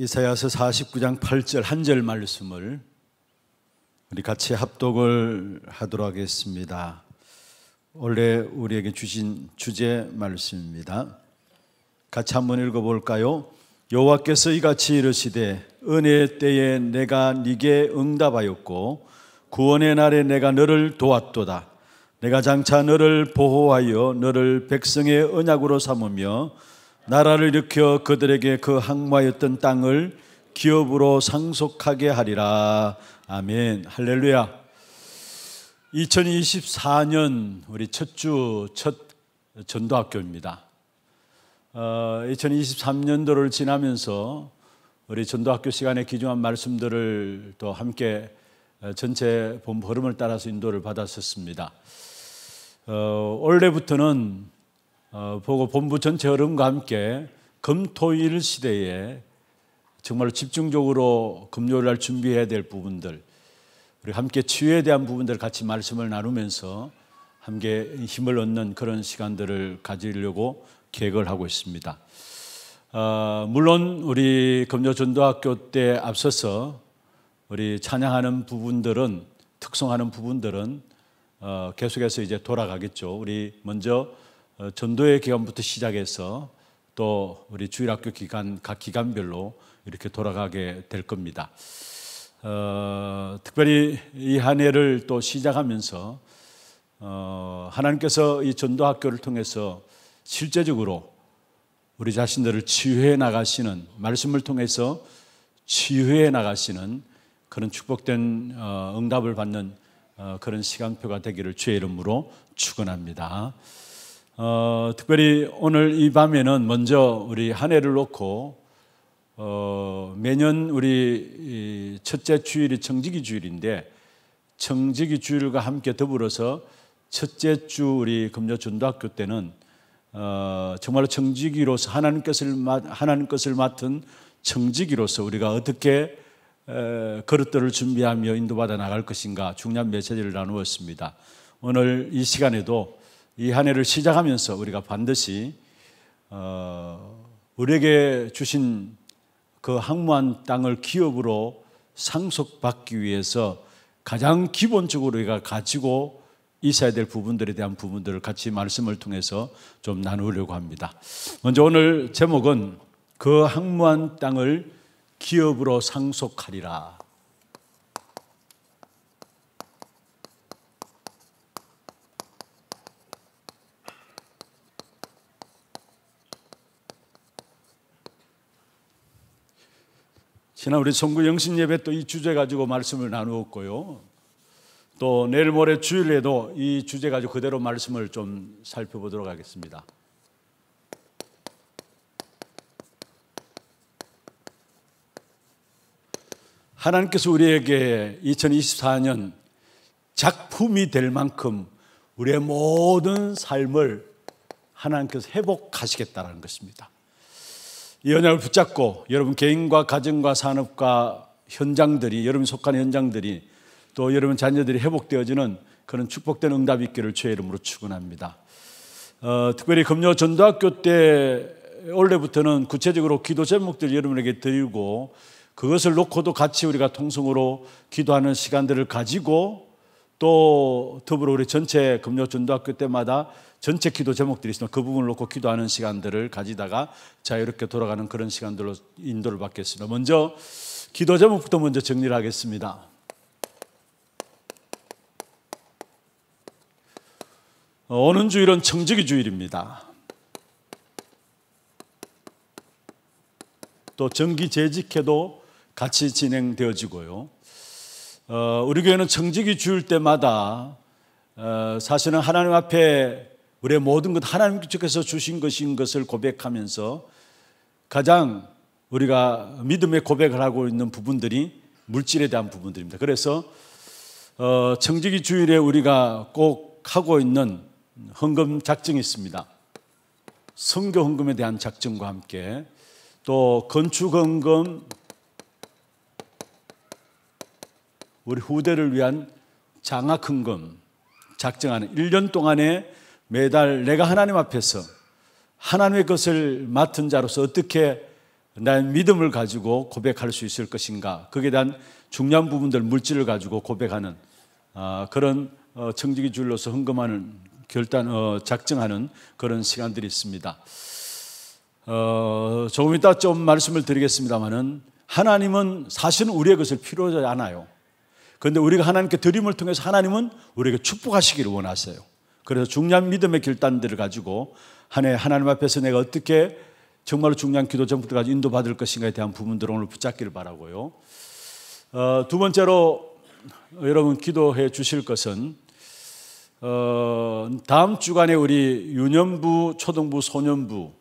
이사야서 49장 8절 한 절 말씀을 우리 같이 합독을 하도록 하겠습니다. 원래 우리에게 주신 주제 말씀입니다. 같이 한번 읽어 볼까요? 여호와께서 이같이 이르시되 은혜 때에 내가 네게 응답하였고 구원의 날에 내가 너를 도왔도다. 내가 장차 너를 보호하여 너를 백성의 언약으로 삼으며 나라를 일으켜 그들에게 그 항마였던 땅을 기업으로 상속하게 하리라. 아멘. 할렐루야. 2024년 우리 첫 주 첫 전도학교입니다. 어, 2023년도를 지나면서 우리 전도학교 시간에 기중한 말씀들을 또 함께 어, 전체 본보름을 따라서 인도를 받았었습니다. 어, 올해부터는 어, 보고 본부 전체 흐름과 함께 금토일 시대에 정말 집중적으로 금요일 날 준비해야 될 부분들 우리 함께 치유에 대한 부분들 같이 말씀을 나누면서 함께 힘을 얻는 그런 시간들을 가지려고 계획을 하고 있습니다. 어, 물론 우리 금요전도학교 때 앞서서 우리 찬양하는 부분들은 특성하는 부분들은 어, 계속해서 이제 돌아가겠죠. 우리 먼저 어, 전도의 기간부터 시작해서 또 우리 주일학교 기간 각 기간별로 이렇게 돌아가게 될 겁니다. 어, 특별히 이 한 해를 또 시작하면서 어, 하나님께서 이 전도학교를 통해서 실제적으로 우리 자신들을 치유해 나가시는 말씀을 통해서 치유해 나가시는 그런 축복된 어, 응답을 받는 어, 그런 시간표가 되기를 주의 이름으로 축원합니다. 어, 특별히 오늘 이 밤에는 먼저 우리 한 해를 놓고 어, 매년 우리 첫째 주일이 청지기 주일인데 청지기 주일과 함께 더불어서 첫째 주 우리 금요 전도학교 때는 어, 정말로 청지기로서 하나님 것을 하나님 것을 맡은 청지기로서 우리가 어떻게 에, 그릇들을 준비하며 인도받아 나갈 것인가 중요한 메시지를 나누었습니다. 오늘 이 시간에도 이한 해를 시작하면서 우리가 반드시 어, 우리에게 주신 그 항무한 땅을 기업으로 상속받기 위해서 가장 기본적으로 우리가 가지고 있어야 될 부분들에 대한 부분들을 같이 말씀을 통해서 좀 나누려고 합니다. 먼저 오늘 제목은 그 항무한 땅을 기업으로 상속하리라 지난 우리 성구 영신 예배 또 이 주제 가지고 말씀을 나누었고요. 또 내일 모레 주일에도 이 주제 가지고 그대로 말씀을 좀 살펴보도록 하겠습니다. 하나님께서 우리에게 2024년 작품이 될 만큼 우리의 모든 삶을 하나님께서 회복하시겠다는 것입니다. 이 언약을 붙잡고 여러분 개인과 가정과 산업과 현장들이 여러분 속한 현장들이 또 여러분 자녀들이 회복되어지는 그런 축복된 응답이 있기를 주의 이름으로 축원합니다. 어, 특별히 금요 전도학교 때 올해부터는 구체적으로 기도 제목들 여러분에게 드리고 그것을 놓고도 같이 우리가 통성으로 기도하는 시간들을 가지고 또 더불어 우리 전체 금요 전도학교 때마다 전체 기도 제목들이 있으면 그 부분을 놓고 기도하는 시간들을 가지다가 자유롭게 돌아가는 그런 시간들로 인도를 받겠습니다. 먼저 기도 제목부터 먼저 정리를 하겠습니다. 오는 주일은 청지기 주일입니다. 또 정기 재직회도 같이 진행되어지고요. 어, 우리 교회는 청지기 주일 때마다 어, 사실은 하나님 앞에 우리의 모든 것 하나님께서 주신 것인 것을 고백하면서 가장 우리가 믿음의 고백을 하고 있는 부분들이 물질에 대한 부분들입니다. 그래서 어, 청지기 주일에 우리가 꼭 하고 있는 헌금 작정이 있습니다. 성교 헌금에 대한 작정과 함께 또 건축 헌금 우리 후대를 위한 장학 헌금 작정하는 1년 동안에 매달 내가 하나님 앞에서 하나님의 것을 맡은 자로서 어떻게 나의 믿음을 가지고 고백할 수 있을 것인가. 거기에 대한 중요한 부분들 물질을 가지고 고백하는 아, 그런 어, 청지기 줄로서 헌금하는 결단 어, 작정하는 그런 시간들이 있습니다. 어, 조금 이따 좀 말씀을 드리겠습니다만은 하나님은 사실은 우리의 것을 필요하지 않아요. 그런데 우리가 하나님께 드림을 통해서 하나님은 우리에게 축복하시기를 원하세요. 그래서 중요한 믿음의 결단들을 가지고 한 해 하나님 앞에서 내가 어떻게 정말로 중요한 기도 전부터가지 인도받을 것인가에 대한 부분들을 오늘 붙잡기를 바라고요. 어, 두 번째로 여러분 기도해 주실 것은 어, 다음 주간에 우리 유년부, 초등부, 소년부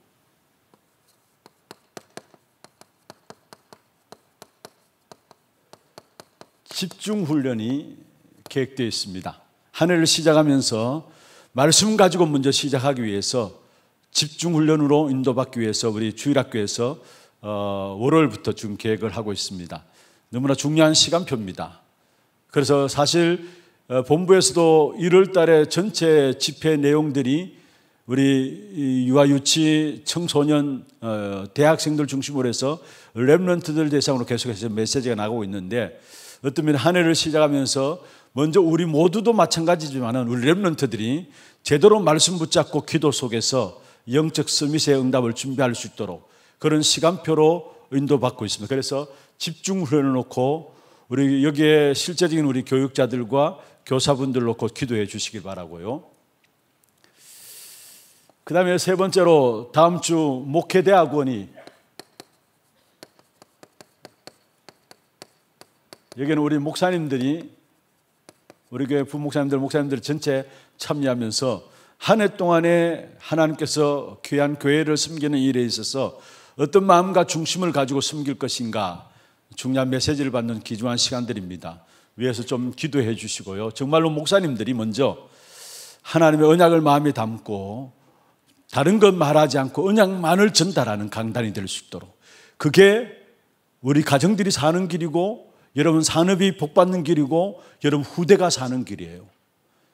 집중 훈련이 계획되어 있습니다. 한 해를 시작하면서 말씀 가지고 먼저 시작하기 위해서 집중 훈련으로 인도받기 위해서 우리 주일학교에서 어, 월요일부터 지금 계획을 하고 있습니다. 너무나 중요한 시간표입니다. 그래서 사실 어, 본부에서도 1월 달에 전체 집회 내용들이 우리 유아유치 청소년 어, 대학생들 중심으로 해서 랩런트들 대상으로 계속해서 메시지가 나가고 있는데 어떤 면한 해를 시작하면서 먼저 우리 모두도 마찬가지지만은 우리 랩런트들이 제대로 말씀 붙잡고 기도 속에서 영적 서밋의 응답을 준비할 수 있도록 그런 시간표로 인도받고 있습니다. 그래서 집중 훈련을 놓고 우리 여기에 실제적인 우리 교육자들과 교사분들 놓고 기도해 주시길 바라고요. 그 다음에 세 번째로 다음 주 목회대학원이 여기는 우리 목사님들이 우리 교회 부목사님들, 목사님들 전체 참여하면서 한 해 동안에 하나님께서 귀한 교회를 섬기는 일에 있어서 어떤 마음과 중심을 가지고 섬길 것인가 중요한 메시지를 받는 귀중한 시간들입니다. 위에서좀 기도해 주시고요. 정말로 목사님들이 먼저 하나님의 언약을 마음에 담고 다른 것 말하지 않고 언약만을 전달하는 강단이 될 수 있도록 그게 우리 가정들이 사는 길이고 여러분 산업이 복받는 길이고 여러분 후대가 사는 길이에요.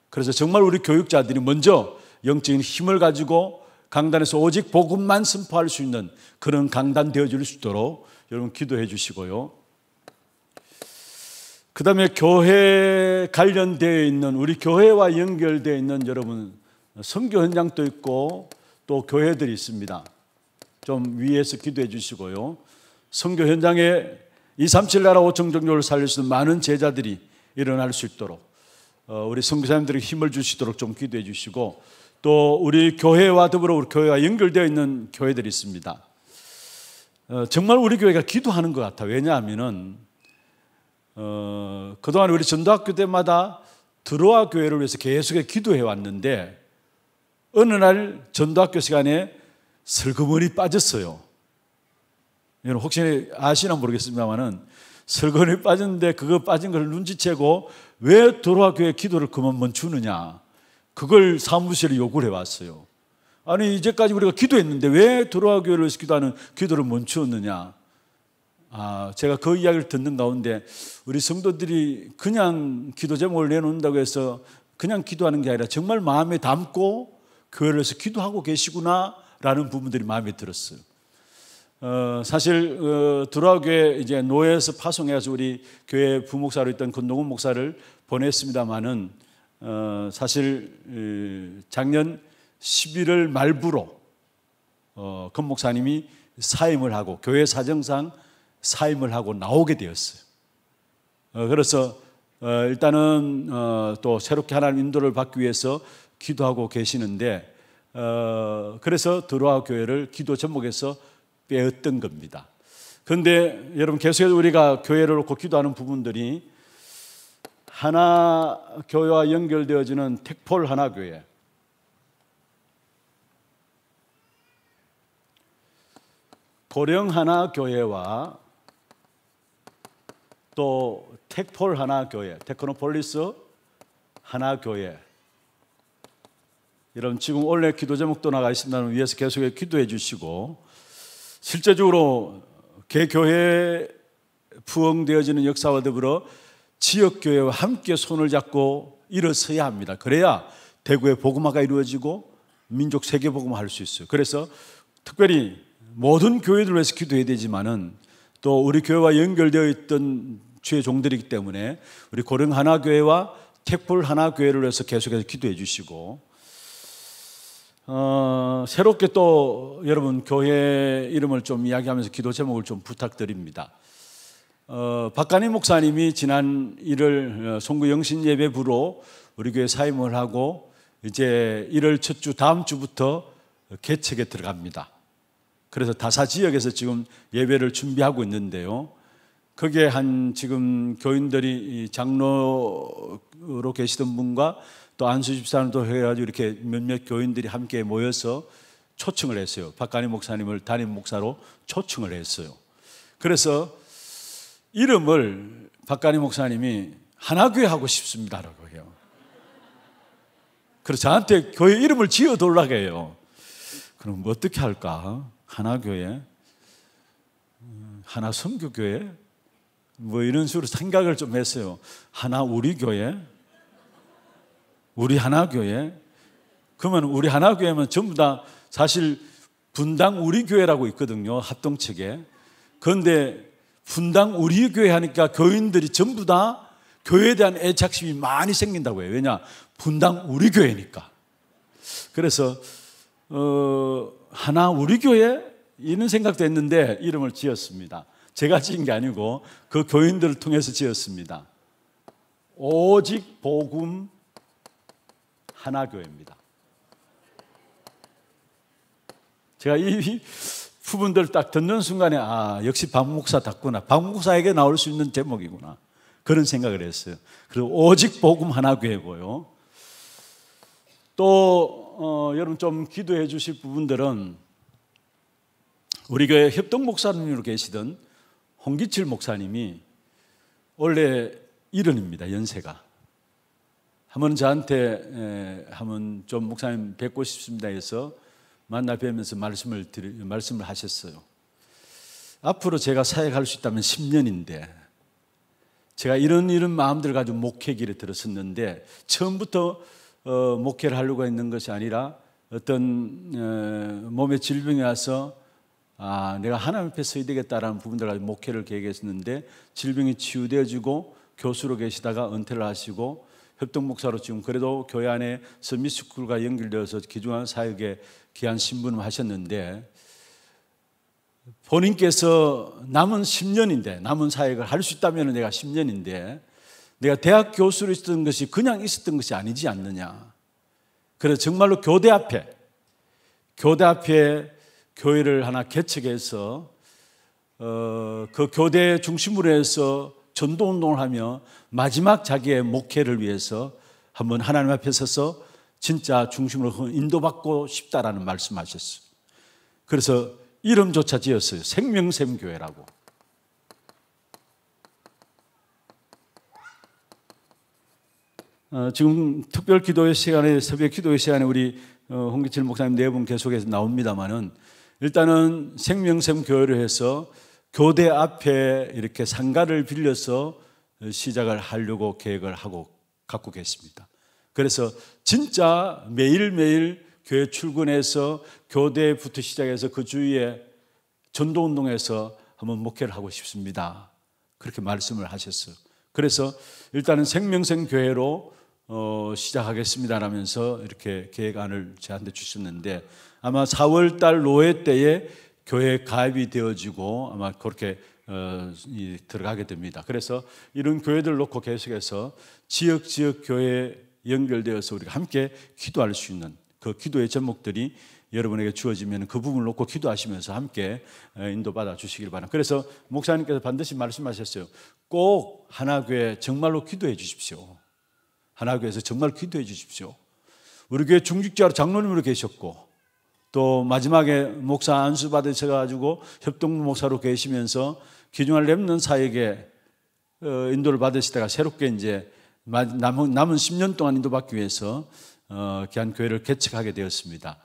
그래서 정말 우리 교육자들이 먼저 영적인 힘을 가지고 강단에서 오직 복음만 선포할 수 있는 그런 강단 되어 줄수 있도록 여러분 기도해 주시고요. 그다음에 교회 관련되어 있는 우리 교회와 연결되어 있는 여러분 선교 현장도 있고 또 교회들이 있습니다. 좀 위에서 기도해 주시고요. 선교 현장에 237 나라 5천 종교를 살릴 수 있는 많은 제자들이 일어날 수 있도록 어, 우리 선교사님들에게 힘을 주시도록 좀 기도해 주시고 또 우리 교회와 더불어 우리 교회가 연결되어 있는 교회들이 있습니다. 어, 정말 우리 교회가 기도하는 것 같아. 요왜냐하면 어, 그동안 우리 전도학교 때마다 드로아 교회를 위해서 계속 기도해 왔는데 어느 날 전도학교 시간에 슬그머니 빠졌어요. 여러분 혹시 아시나 모르겠습니다만은 설거에 빠졌는데 그거 빠진 걸 눈치채고 왜 도로와 교회 기도를 그만 멈추느냐 그걸 사무실에 요구를 해왔어요. 아니 이제까지 우리가 기도했는데 왜 도로와 교회를 키도하는 기도를 멈추었느냐. 아 제가 그 이야기를 듣는 가운데 우리 성도들이 그냥 기도 제목을 내놓는다고 해서 그냥 기도하는 게 아니라 정말 마음에 담고 교회해서 기도하고 계시구나라는 부분들이 마음에 들었어요. 어, 사실 어, 두라 교회 이제 노예에서 파송해서 우리 교회 부목사로 있던 권동훈 목사를 보냈습니다만은 어, 사실 작년 11월 말부로 어, 권 목사님이 사임을 하고 교회 사정상 사임을 하고 나오게 되었어요. 어, 그래서 어, 일단은 어, 또 새롭게 하나님 인도를 받기 위해서 기도하고 계시는데 어, 그래서 드로아 교회를 기도 전목에서 빼었던 겁니다. 그런데 여러분 계속해서 우리가 교회를 놓고 기도하는 부분들이 하나 교회와 연결되어지는 택폴 하나 교회. 고령 하나 교회와 또 택폴 하나 교회, 테크노폴리스 하나 교회. 여러분 지금 원래 기도 제목도 나가 있습니다. 위에서 계속 기도해 주시고 실제적으로 개교회 부흥되어지는 역사와 더불어 지역교회와 함께 손을 잡고 일어서야 합니다. 그래야 대구의 복음화가 이루어지고 민족 세계 복음화 할 수 있어요. 그래서 특별히 모든 교회들 위해서 기도해야 되지만은 또 우리 교회와 연결되어 있던 주의 종들이기 때문에 우리 고령 하나 교회와 택불 하나 교회를 위해서 계속해서 기도해 주시고 어, 새롭게 또 여러분 교회 이름을 좀 이야기하면서 기도 제목을 좀 부탁드립니다. 어, 박가니 목사님이 지난 1월 어, 송구 영신 예배부로 우리 교회 사임을 하고 이제 1월 첫 주 다음 주부터 개척에 들어갑니다. 그래서 다사 지역에서 지금 예배를 준비하고 있는데요. 거기에 한 지금 교인들이 장로로 계시던 분과 또 안수집사님도 해가지고 이렇게 몇몇 교인들이 함께 모여서 초청을 했어요. 박가니 목사님을 담임 목사로 초청을 했어요. 그래서 이름을 박가니 목사님이 하나교회 하고 싶습니다라고 해요. 그래서 저한테 교회 이름을 지어 돌라고 해요. 그럼 뭐 어떻게 할까? 하나교회? 하나 성교교회? 뭐 이런 식으로 생각을 좀 했어요. 하나 우리 교회? 우리 하나교회. 그러면 우리 하나교회면 전부 다 사실 분당 우리 교회라고 있거든요. 합동체계. 그런데 분당 우리 교회 하니까 교인들이 전부 다 교회에 대한 애착심이 많이 생긴다고 해요. 왜냐? 분당 우리 교회니까. 그래서 어, 하나 우리 교회 이런 생각도 했는데 이름을 지었습니다. 제가 지은 게 아니고 그 교인들을 통해서 지었습니다. 오직 복음 하나교회입니다. 제가 이 부분들 딱 듣는 순간에 아 역시 박목사답구나 박목사에게 나올 수 있는 제목이구나 그런 생각을 했어요. 그리고 오직 복음 하나교회고요. 또 어, 여러분 좀 기도해 주실 부분들은 우리 교회 협동 목사님으로 계시던 홍기칠 목사님이 원래 일흔입니다 연세가 한번 저한테 한번 좀 목사님 뵙고 싶습니다 해서 만나 뵈면서 말씀을 드리, 말씀을 하셨어요. 앞으로 제가 사역할 수 있다면 10년인데 제가 이런 이런 마음들 가지고 목회 길에 들었었는데 처음부터 어, 목회를 하려고 했는 것이 아니라 어떤 어, 몸에 질병이 와서 아, 내가 하나님 앞에 서야 되겠다라는 부분들 가지고 목회를 계획했었는데 질병이 치유되어지고 교수로 계시다가 은퇴를 하시고 협동 목사로 지금 그래도 교회 안에서 미스쿨과 연결되어서 기중한 사역에 귀한 신분을 하셨는데 본인께서 남은 10년인데 남은 사역을 할 수 있다면 내가 10년인데 내가 대학 교수로 있었던 것이 그냥 있었던 것이 아니지 않느냐. 그래서 정말로 교대 앞에 교대 앞에 교회를 하나 개척해서 어, 그 교대 중심으로 해서 전도 운동을 하며 마지막 자기의 목회를 위해서 한번 하나님 앞에 서서 진짜 중심으로 그 인도받고 싶다라는 말씀하셨어요. 그래서 이름조차 지었어요. 생명샘 교회라고. 어, 지금 특별 기도의 시간에 새벽 기도의 시간에 우리 어, 홍기철 목사님 네 분 계속해서 나옵니다만은 일단은 생명샘 교회를 해서 교대 앞에 이렇게 상가를 빌려서 시작을 하려고 계획을 하고 갖고 계십니다. 그래서 진짜 매일매일 교회 출근해서 교대부터 시작해서 그 주위에 전도운동에서 한번 목회를 하고 싶습니다. 그렇게 말씀을 하셨어요. 그래서 일단은 생명생 교회로 어, 시작하겠습니다라면서 이렇게 계획안을 제한테 주셨는데 아마 4월달 노회 때에 교회에 가입이 되어지고 아마 그렇게 어, 이, 들어가게 됩니다. 그래서 이런 교회들 놓고 계속해서 지역 지역 교회 연결되어서 우리가 함께 기도할 수 있는 그 기도의 제목들이 여러분에게 주어지면 그 부분을 놓고 기도하시면서 함께 어, 인도받아 주시길 바랍니다. 그래서 목사님께서 반드시 말씀하셨어요. 꼭 하나교회 정말로 기도해 주십시오. 하나교회에서 정말 기도해 주십시오. 우리 교회 중직자로 장로님으로 계셨고 또 마지막에 목사 안수 받으셔가지고 협동 목사로 계시면서 귀중한 랩는 사에게 어, 인도를 받으시다가 새롭게 이제 남은, 남은 10년 동안 인도받기 위해서 어, 기한교회를 개척하게 되었습니다.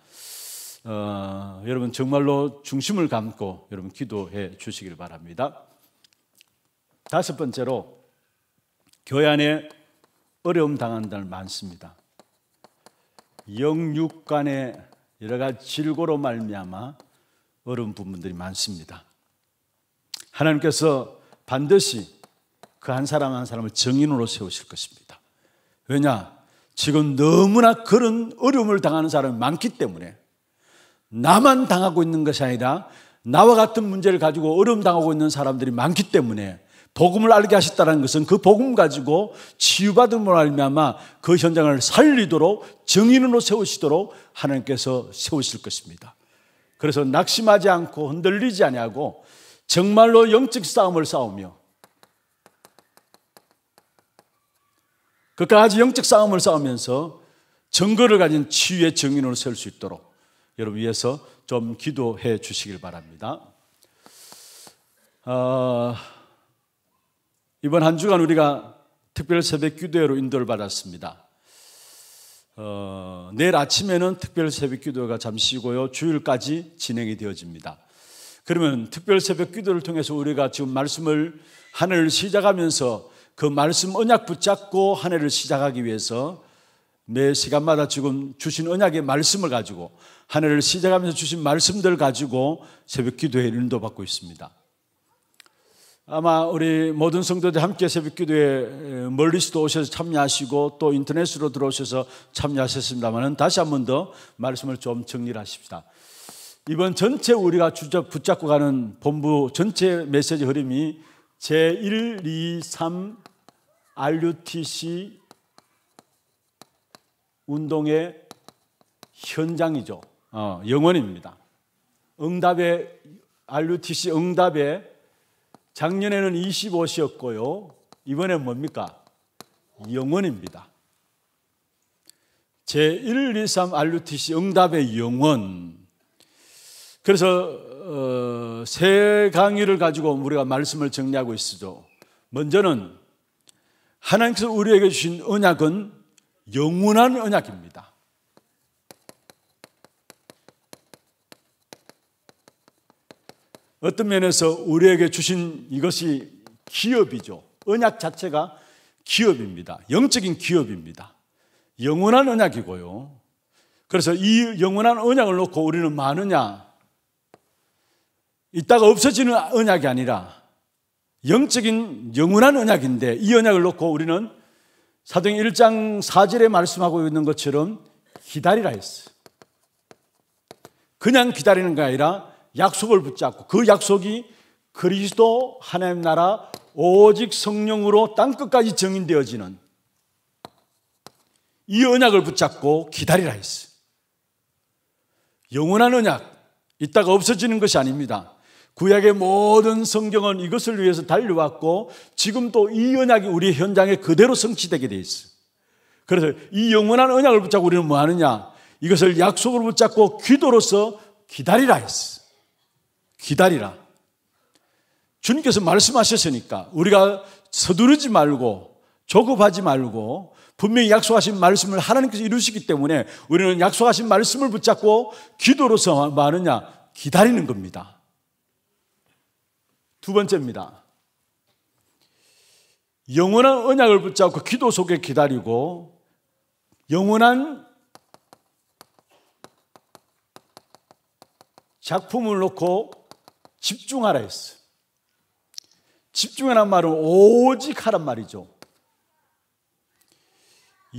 어, 여러분 정말로 중심을 감고 여러분 기도해 주시길 바랍니다. 다섯 번째로 교회 안에 어려움 당하는 날 많습니다. 영육 간의 여러 가지 질고로 말미암아 어려운 부분들이 많습니다. 하나님께서 반드시 그 한 사람 한 사람을 정인으로 세우실 것입니다. 왜냐? 지금 너무나 그런 어려움을 당하는 사람이 많기 때문에 나만 당하고 있는 것이 아니라 나와 같은 문제를 가지고 어려움 당하고 있는 사람들이 많기 때문에 복음을 알게 하셨다는 것은 그 복음 가지고 치유받음을 알미암아 그 현장을 살리도록 정인으로 세우시도록 하나님께서 세우실 것입니다. 그래서 낙심하지 않고 흔들리지 아니하고 정말로 영적 싸움을 싸우며 그까지 영적 싸움을 싸우면서 증거를 가진 치유의 정인으로 세울 수 있도록 여러분 위해서 좀 기도해 주시길 바랍니다. 어... 이번 한 주간 우리가 특별 새벽 기도회로 인도를 받았습니다. 어, 내일 아침에는 특별 새벽 기도회가 잠시고요. 주일까지 진행이 되어집니다. 그러면 특별 새벽 기도를 통해서 우리가 지금 말씀을 한 해를 시작하면서 그 말씀 언약 붙잡고 한 해를 시작하기 위해서 매 시간마다 지금 주신 언약의 말씀을 가지고 한 해를 시작하면서 주신 말씀들 가지고 새벽 기도회 인도받고 있습니다. 아마 우리 모든 성도들 함께 새벽 기도에 멀리서도 오셔서 참여하시고 또 인터넷으로 들어오셔서 참여하셨습니다만 다시 한 번 더 말씀을 좀 정리를 하십시다. 이번 전체 우리가 붙잡고 가는 본부 전체 메시지 흐름이 제1, 2, 3 RUTC 운동의 현장이죠. 어, 영원입니다. 응답의 RUTC 응답의 작년에는 25시였고요. 이번엔 뭡니까? 영원입니다. 제123 RUTC 응답의 영원. 그래서 어, 세 강의를 가지고 우리가 말씀을 정리하고 있죠 먼저는 하나님께서 우리에게 주신 언약은 영원한 언약입니다. 어떤 면에서 우리에게 주신 이것이 기업이죠. 언약 자체가 기업입니다. 영적인 기업입니다. 영원한 언약이고요. 그래서 이 영원한 언약을 놓고 우리는 많으냐? 이따가 없어지는 언약이 아니라 영적인 영원한 언약인데 이 언약을 놓고 우리는 사도행 1장 4절에 말씀하고 있는 것처럼 기다리라 했어 그냥 기다리는 게 아니라 약속을 붙잡고 그 약속이 그리스도 하나님 나라 오직 성령으로 땅 끝까지 정인되어지는 이 언약을 붙잡고 기다리라 했어 영원한 언약 이따가 없어지는 것이 아닙니다. 구약의 모든 성경은 이것을 위해서 달려왔고 지금도 이 언약이 우리 현장에 그대로 성취되게 돼있어 그래서 이 영원한 언약을 붙잡고 우리는 뭐 하느냐? 이것을 약속으로 붙잡고 기도로서 기다리라 했어요. 기다리라. 주님께서 말씀하셨으니까 우리가 서두르지 말고 조급하지 말고 분명히 약속하신 말씀을 하나님께서 이루시기 때문에 우리는 약속하신 말씀을 붙잡고 기도로서 뭐 하느냐? 기다리는 겁니다. 두 번째입니다. 영원한 언약을 붙잡고 기도 속에 기다리고 영원한 작품을 놓고 집중하라 했어. 집중이란 말은 오직 하란 말이죠.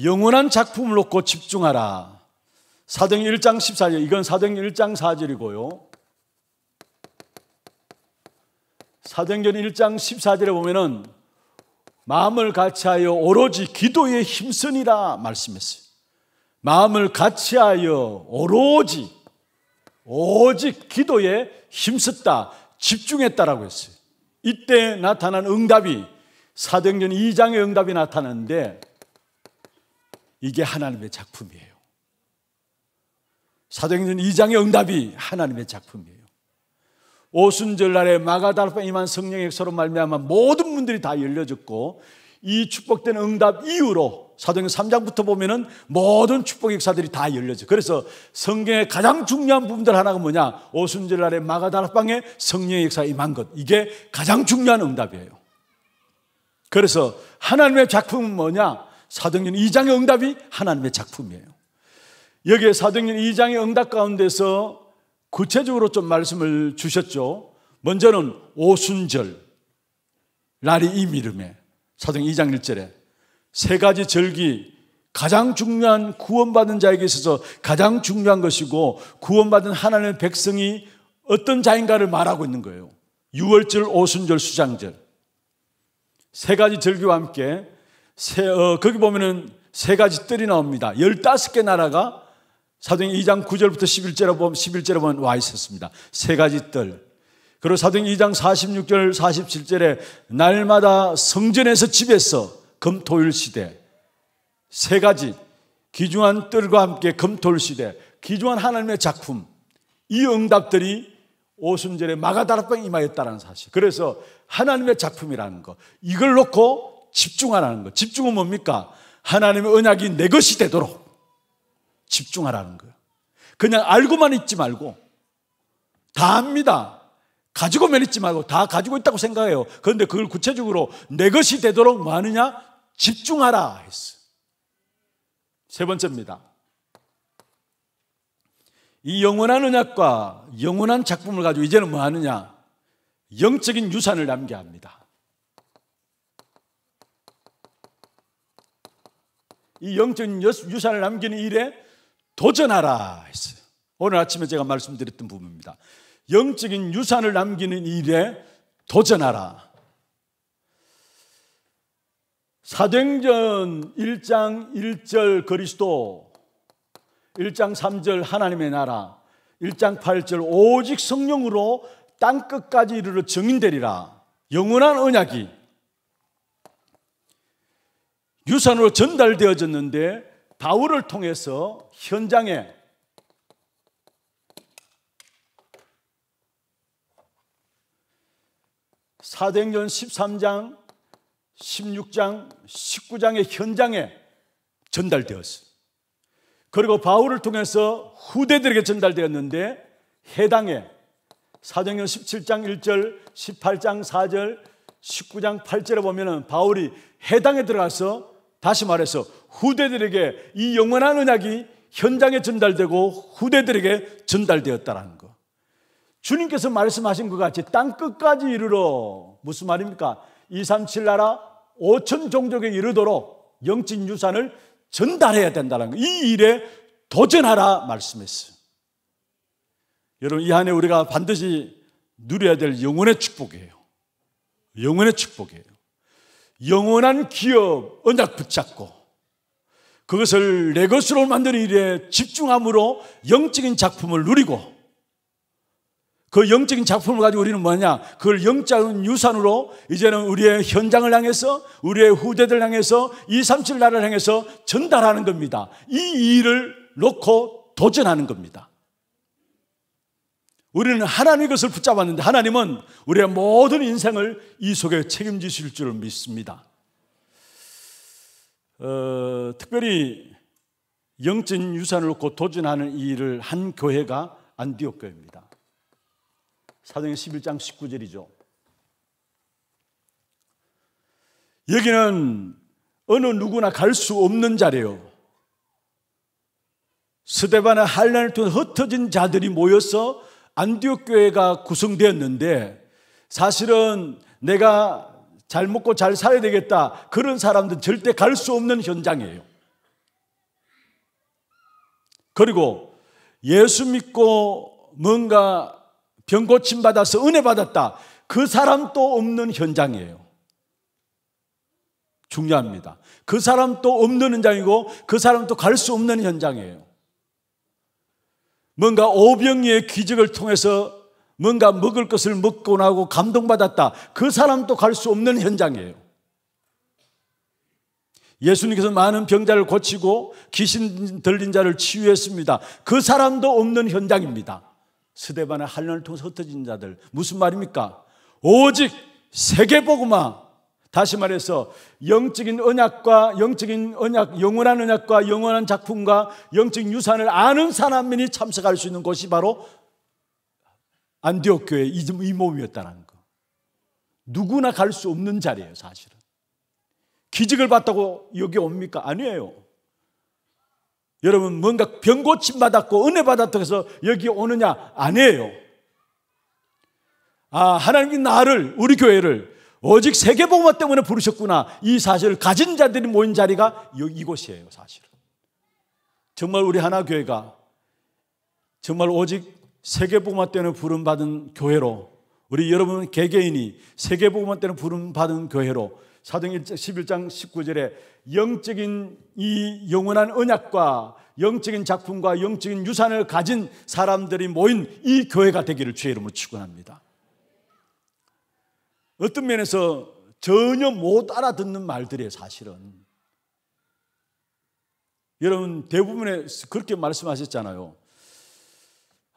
영원한 작품을 놓고 집중하라. 사도 1장 14절. 이건 사도 1장 4절이고요. 사도전 1장 14절에 보면은 마음을 같이하여 오로지 기도의힘선이라 말씀했어요. 마음을 같이하여 오로지 오직 기도에 힘썼다, 집중했다라고 했어요. 이때 나타난 응답이 사도행전 2장의 응답이 나타나는데 이게 하나님의 작품이에요. 사도행전 2장의 응답이 하나님의 작품이에요. 오순절 날에 마가달파 임한 성령 역사로 말미암아 모든 문들이 다 열려졌고 이 축복된 응답 이후로 사도행전 3장부터 보면은 모든 축복의 역사들이 다 열려져. 그래서 성경의 가장 중요한 부분들 하나가 뭐냐? 오순절 날에 마가다락방에 성령의 역사 임한 것. 이게 가장 중요한 응답이에요. 그래서 하나님의 작품은 뭐냐? 사도행전 2장의 응답이 하나님의 작품이에요. 여기에 사도행전 2장의 응답 가운데서 구체적으로 좀 말씀을 주셨죠. 먼저는 오순절 날이 이미름에 사도행 2장 1절에 세 가지 절기 가장 중요한 구원받은 자에게 있어서 가장 중요한 것이고 구원받은 하나님의 백성이 어떤 자인가를 말하고 있는 거예요. 6월절, 오순절, 수장절. 세 가지 절기와 함께 세, 어, 거기 보면은 세 가지 뜰이 나옵니다. 15개 나라가 사도행 2장 9절부터 11절에 보면 11절에 보면 와 있었습니다. 세 가지 뜰. 그리고 사도행 2장 46절 47절에 날마다 성전에서 집에서 금토일 시대 세 가지 귀중한 뜰과 함께 금토일 시대 귀중한 하나님의 작품 이 응답들이 오순절에 마가다락방 임하였다는 사실. 그래서 하나님의 작품이라는 거. 이걸 놓고 집중하라는 거. 집중은 뭡니까? 하나님의 언약이 내 것이 되도록 집중하라는 거예요. 그냥 알고만 있지 말고 다 압니다. 가지고만 있지 말고 다 가지고 있다고 생각해요. 그런데 그걸 구체적으로 내 것이 되도록 뭐 하느냐? 집중하라 했어세 번째입니다. 이 영원한 언약과 영원한 작품을 가지고 이제는 뭐 하느냐? 영적인 유산을 남겨야 합니다. 이 영적인 유산을 남기는 일에 도전하라 했어요. 오늘 아침에 제가 말씀드렸던 부분입니다. 영적인 유산을 남기는 일에 도전하라. 사도행전 1장 1절 그리스도, 1장 3절 하나님의 나라, 1장 8절 오직 성령으로 땅 끝까지 이르러 증인되리라. 영원한 언약이 유산으로 전달되어졌는데 바울을 통해서 현장에 사도행전 13장 16장, 19장의 현장에 전달되었어요. 그리고 바울을 통해서 후대들에게 전달되었는데 해당에 사도행 17장 1절, 18장 4절, 19장 8절에 보면은 바울이 해당에 들어가서 다시 말해서 후대들에게 이 영원한 언약이 현장에 전달되고 후대들에게 전달되었다라는 거. 주님께서 말씀하신 것 같이 땅 끝까지 이르러 무슨 말입니까? 237 나라 5천 종족에 이르도록 영적 유산을 전달해야 된다는 거. 이 일에 도전하라 말씀했어요. 여러분 이 안에 우리가 반드시 누려야 될 영혼의 축복이에요. 영혼의 축복이에요. 영원한 기업 언약 붙잡고 그것을 내 것으로 만드는 일에 집중함으로 영적인 작품을 누리고 그 영적인 작품을 가지고 우리는 뭐냐? 그걸 영적인 유산으로 이제는 우리의 현장을 향해서 우리의 후대들 향해서 2, 3, 7 나라를 향해서 전달하는 겁니다. 이 일을 놓고 도전하는 겁니다. 우리는 하나님 것을 붙잡았는데 하나님은 우리의 모든 인생을 이 속에 책임지실 줄 믿습니다. 어, 특별히 영적인 유산을 놓고 도전하는 이 일을 한 교회가 안디옥 교회입니다. 사도행 11장 19절이죠. 여기는 어느 누구나 갈 수 없는 자리요 스데반의 한란을 통해 흩어진 자들이 모여서 안디옥 교회가 구성되었는데 사실은 내가 잘 먹고 잘 살아야 되겠다 그런 사람들 절대 갈 수 없는 현장이에요. 그리고 예수 믿고 뭔가 병 고침 받아서 은혜 받았다. 그 사람도 없는 현장이에요. 중요합니다. 그 사람도 없는 현장이고 그 사람도 갈 수 없는 현장이에요. 뭔가 오병이의 기적을 통해서 뭔가 먹을 것을 먹고 나고 감동받았다. 그 사람도 갈 수 없는 현장이에요. 예수님께서 많은 병자를 고치고 귀신 들린 자를 치유했습니다. 그 사람도 없는 현장입니다. 스데반의 한란을 통해서 흩어진 자들 무슨 말입니까? 오직 세계복음화 다시 말해서 영적인 언약과 영적인 언약, 영원한 언약과 영원한 작품과 영적인 유산을 아는 사람만이 참석할 수 있는 곳이 바로 안디옥 교회 이 몸이었다는 거. 누구나 갈 수 없는 자리예요, 사실은. 기적을 봤다고 여기 옵니까? 아니에요. 여러분 뭔가 병 고침 받았고 은혜 받았다고 해서 여기 오느냐? 아니에요. 아, 하나님이 나를, 우리 교회를 오직 세계복음화 때문에 부르셨구나. 이 사실을 가진 자들이 모인 자리가 이곳이에요, 사실은. 정말 우리 하나교회가 정말 오직 세계복음화 때문에 부름받은 교회로 우리 여러분 개개인이 세계복음화 때문에 부름받은 교회로 사도행전 11장 19절에 영적인 이 영원한 언약과 영적인 작품과 영적인 유산을 가진 사람들이 모인 이 교회가 되기를 주의 이름으로 축원합니다. 어떤 면에서 전혀 못 알아듣는 말들이에요, 사실은. 여러분 대부분의 그렇게 말씀하셨잖아요.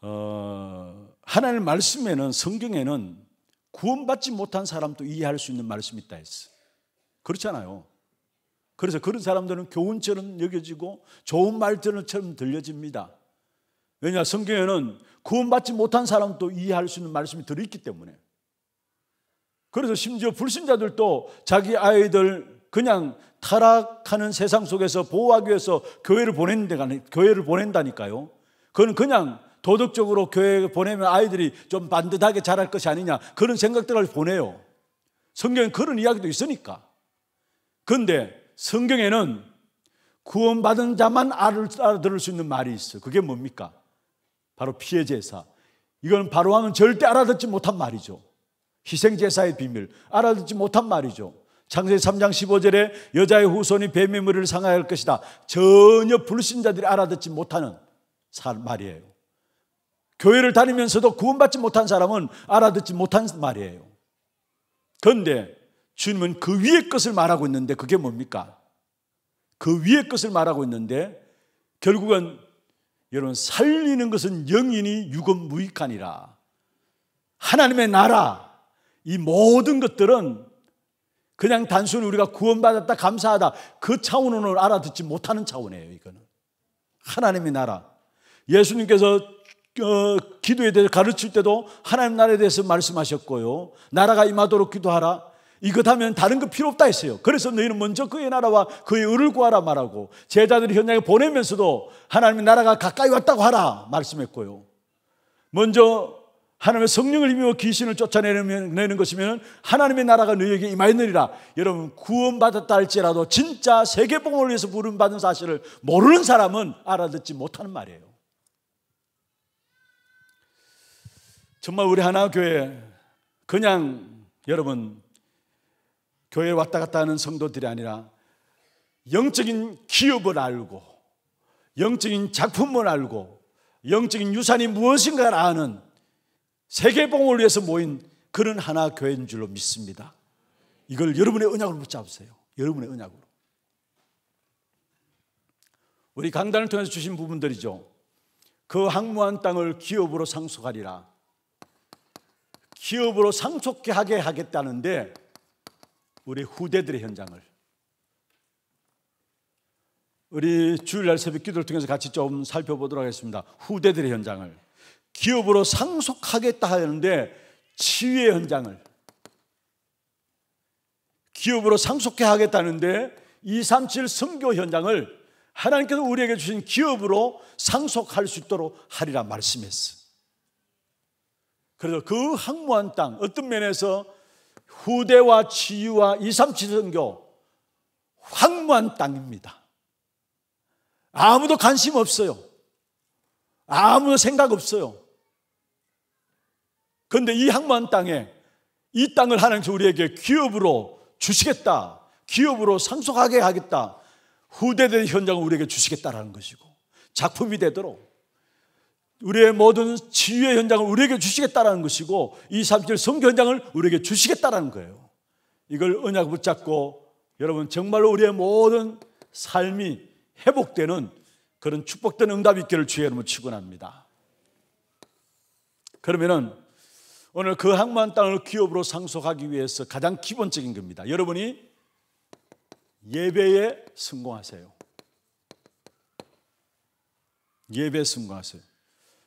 어, 하나님의 말씀에는 성경에는 구원받지 못한 사람도 이해할 수 있는 말씀이 있다 했어. 요 그렇잖아요. 그래서 그런 사람들은 교훈처럼 여겨지고 좋은 말들처럼 들려집니다. 왜냐, 성경에는 구원받지 못한 사람도 이해할 수 있는 말씀이 들어있기 때문에. 그래서 심지어 불신자들도 자기 아이들 그냥 타락하는 세상 속에서 보호하기 위해서 교회를 보낸데 교회를 보낸다니까요. 그건 그냥 도덕적으로 교회에 보내면 아이들이 좀 반듯하게 자랄 것이 아니냐 그런 생각들을 보내요. 성경에 그런 이야기도 있으니까. 근데 성경에는 구원받은 자만 알아들을 수 있는 말이 있어. 그게 뭡니까? 바로 피해 제사. 이건 바로 하면 절대 알아듣지 못한 말이죠. 희생 제사의 비밀. 알아듣지 못한 말이죠. 창세 3장 15절에 여자의 후손이 뱀의 머리를 상하할 것이다. 전혀 불신자들이 알아듣지 못하는 말이에요. 교회를 다니면서도 구원받지 못한 사람은 알아듣지 못한 말이에요. 그런데 주님은 그 위의 것을 말하고 있는데 그게 뭡니까? 그 위의 것을 말하고 있는데 결국은 여러분 살리는 것은 영인이 유금 무익하니라. 하나님의 나라 이 모든 것들은 그냥 단순히 우리가 구원받았다 감사하다 그차원으로 알아듣지 못하는 차원이에요 이거는 하나님의 나라 예수님께서 어, 기도에 대해서 가르칠 때도 하나님 나라에 대해서 말씀하셨고요 나라가 임하도록 기도하라 이것 하면 다른 거 필요 없다 했어요. 그래서 너희는 먼저 그의 나라와 그의 의를 구하라 말하고 제자들이 현장에 보내면서도 하나님의 나라가 가까이 왔다고 하라 말씀했고요. 먼저 하나님의 성령을 힘입어 귀신을 쫓아내는 것이면 하나님의 나라가 너희에게 임하였느니라. 여러분 구원받았다 할지라도 진짜 세계복음을 위해서 부름받은 사실을 모르는 사람은 알아듣지 못하는 말이에요. 정말 우리 하나교회 그냥 여러분 교회 왔다 갔다 하는 성도들이 아니라 영적인 기업을 알고 영적인 작품을 알고 영적인 유산이 무엇인가를 아는 세계봉을 위해서 모인 그런 하나 교회인 줄로 믿습니다. 이걸 여러분의 은약으로 붙잡으세요. 여러분의 은약으로 우리 강단을 통해서 주신 부분들이죠. 그 항무한 땅을 기업으로 상속하리라. 기업으로 상속하게 하겠다는데 우리 후대들의 현장을 우리 주일날 새벽 기도를 통해서 같이 좀 살펴보도록 하겠습니다. 후대들의 현장을 기업으로 상속하겠다 하는데 치유의 현장을 기업으로 상속해 하겠다는데 237 성교 현장을 하나님께서 우리에게 주신 기업으로 상속할 수 있도록 하리라 말씀했어. 그래서 그 항모한 땅 어떤 면에서 후대와 치유와 이삼치선교 황무한 땅입니다. 아무도 관심 없어요. 아무도 생각 없어요. 그런데 이 황무한 땅에 이 땅을 하나님께서 우리에게 기업으로 주시겠다. 기업으로 상속하게 하겠다. 후대된 현장을 우리에게 주시겠다라는 것이고 작품이 되도록 우리의 모든 치유의 현장을 우리에게 주시겠다라는 것이고 이삼절 성교 현장을 우리에게 주시겠다라는 거예요. 이걸 언약 붙잡고 여러분 정말로 우리의 모든 삶이 회복되는 그런 축복된 응답이 있기를 주의 이름으로 축원합니다. 그러면은 오늘 그 항만 땅을 기업으로 상속하기 위해서 가장 기본적인 겁니다. 여러분이 예배에 성공하세요. 예배 성공하세요.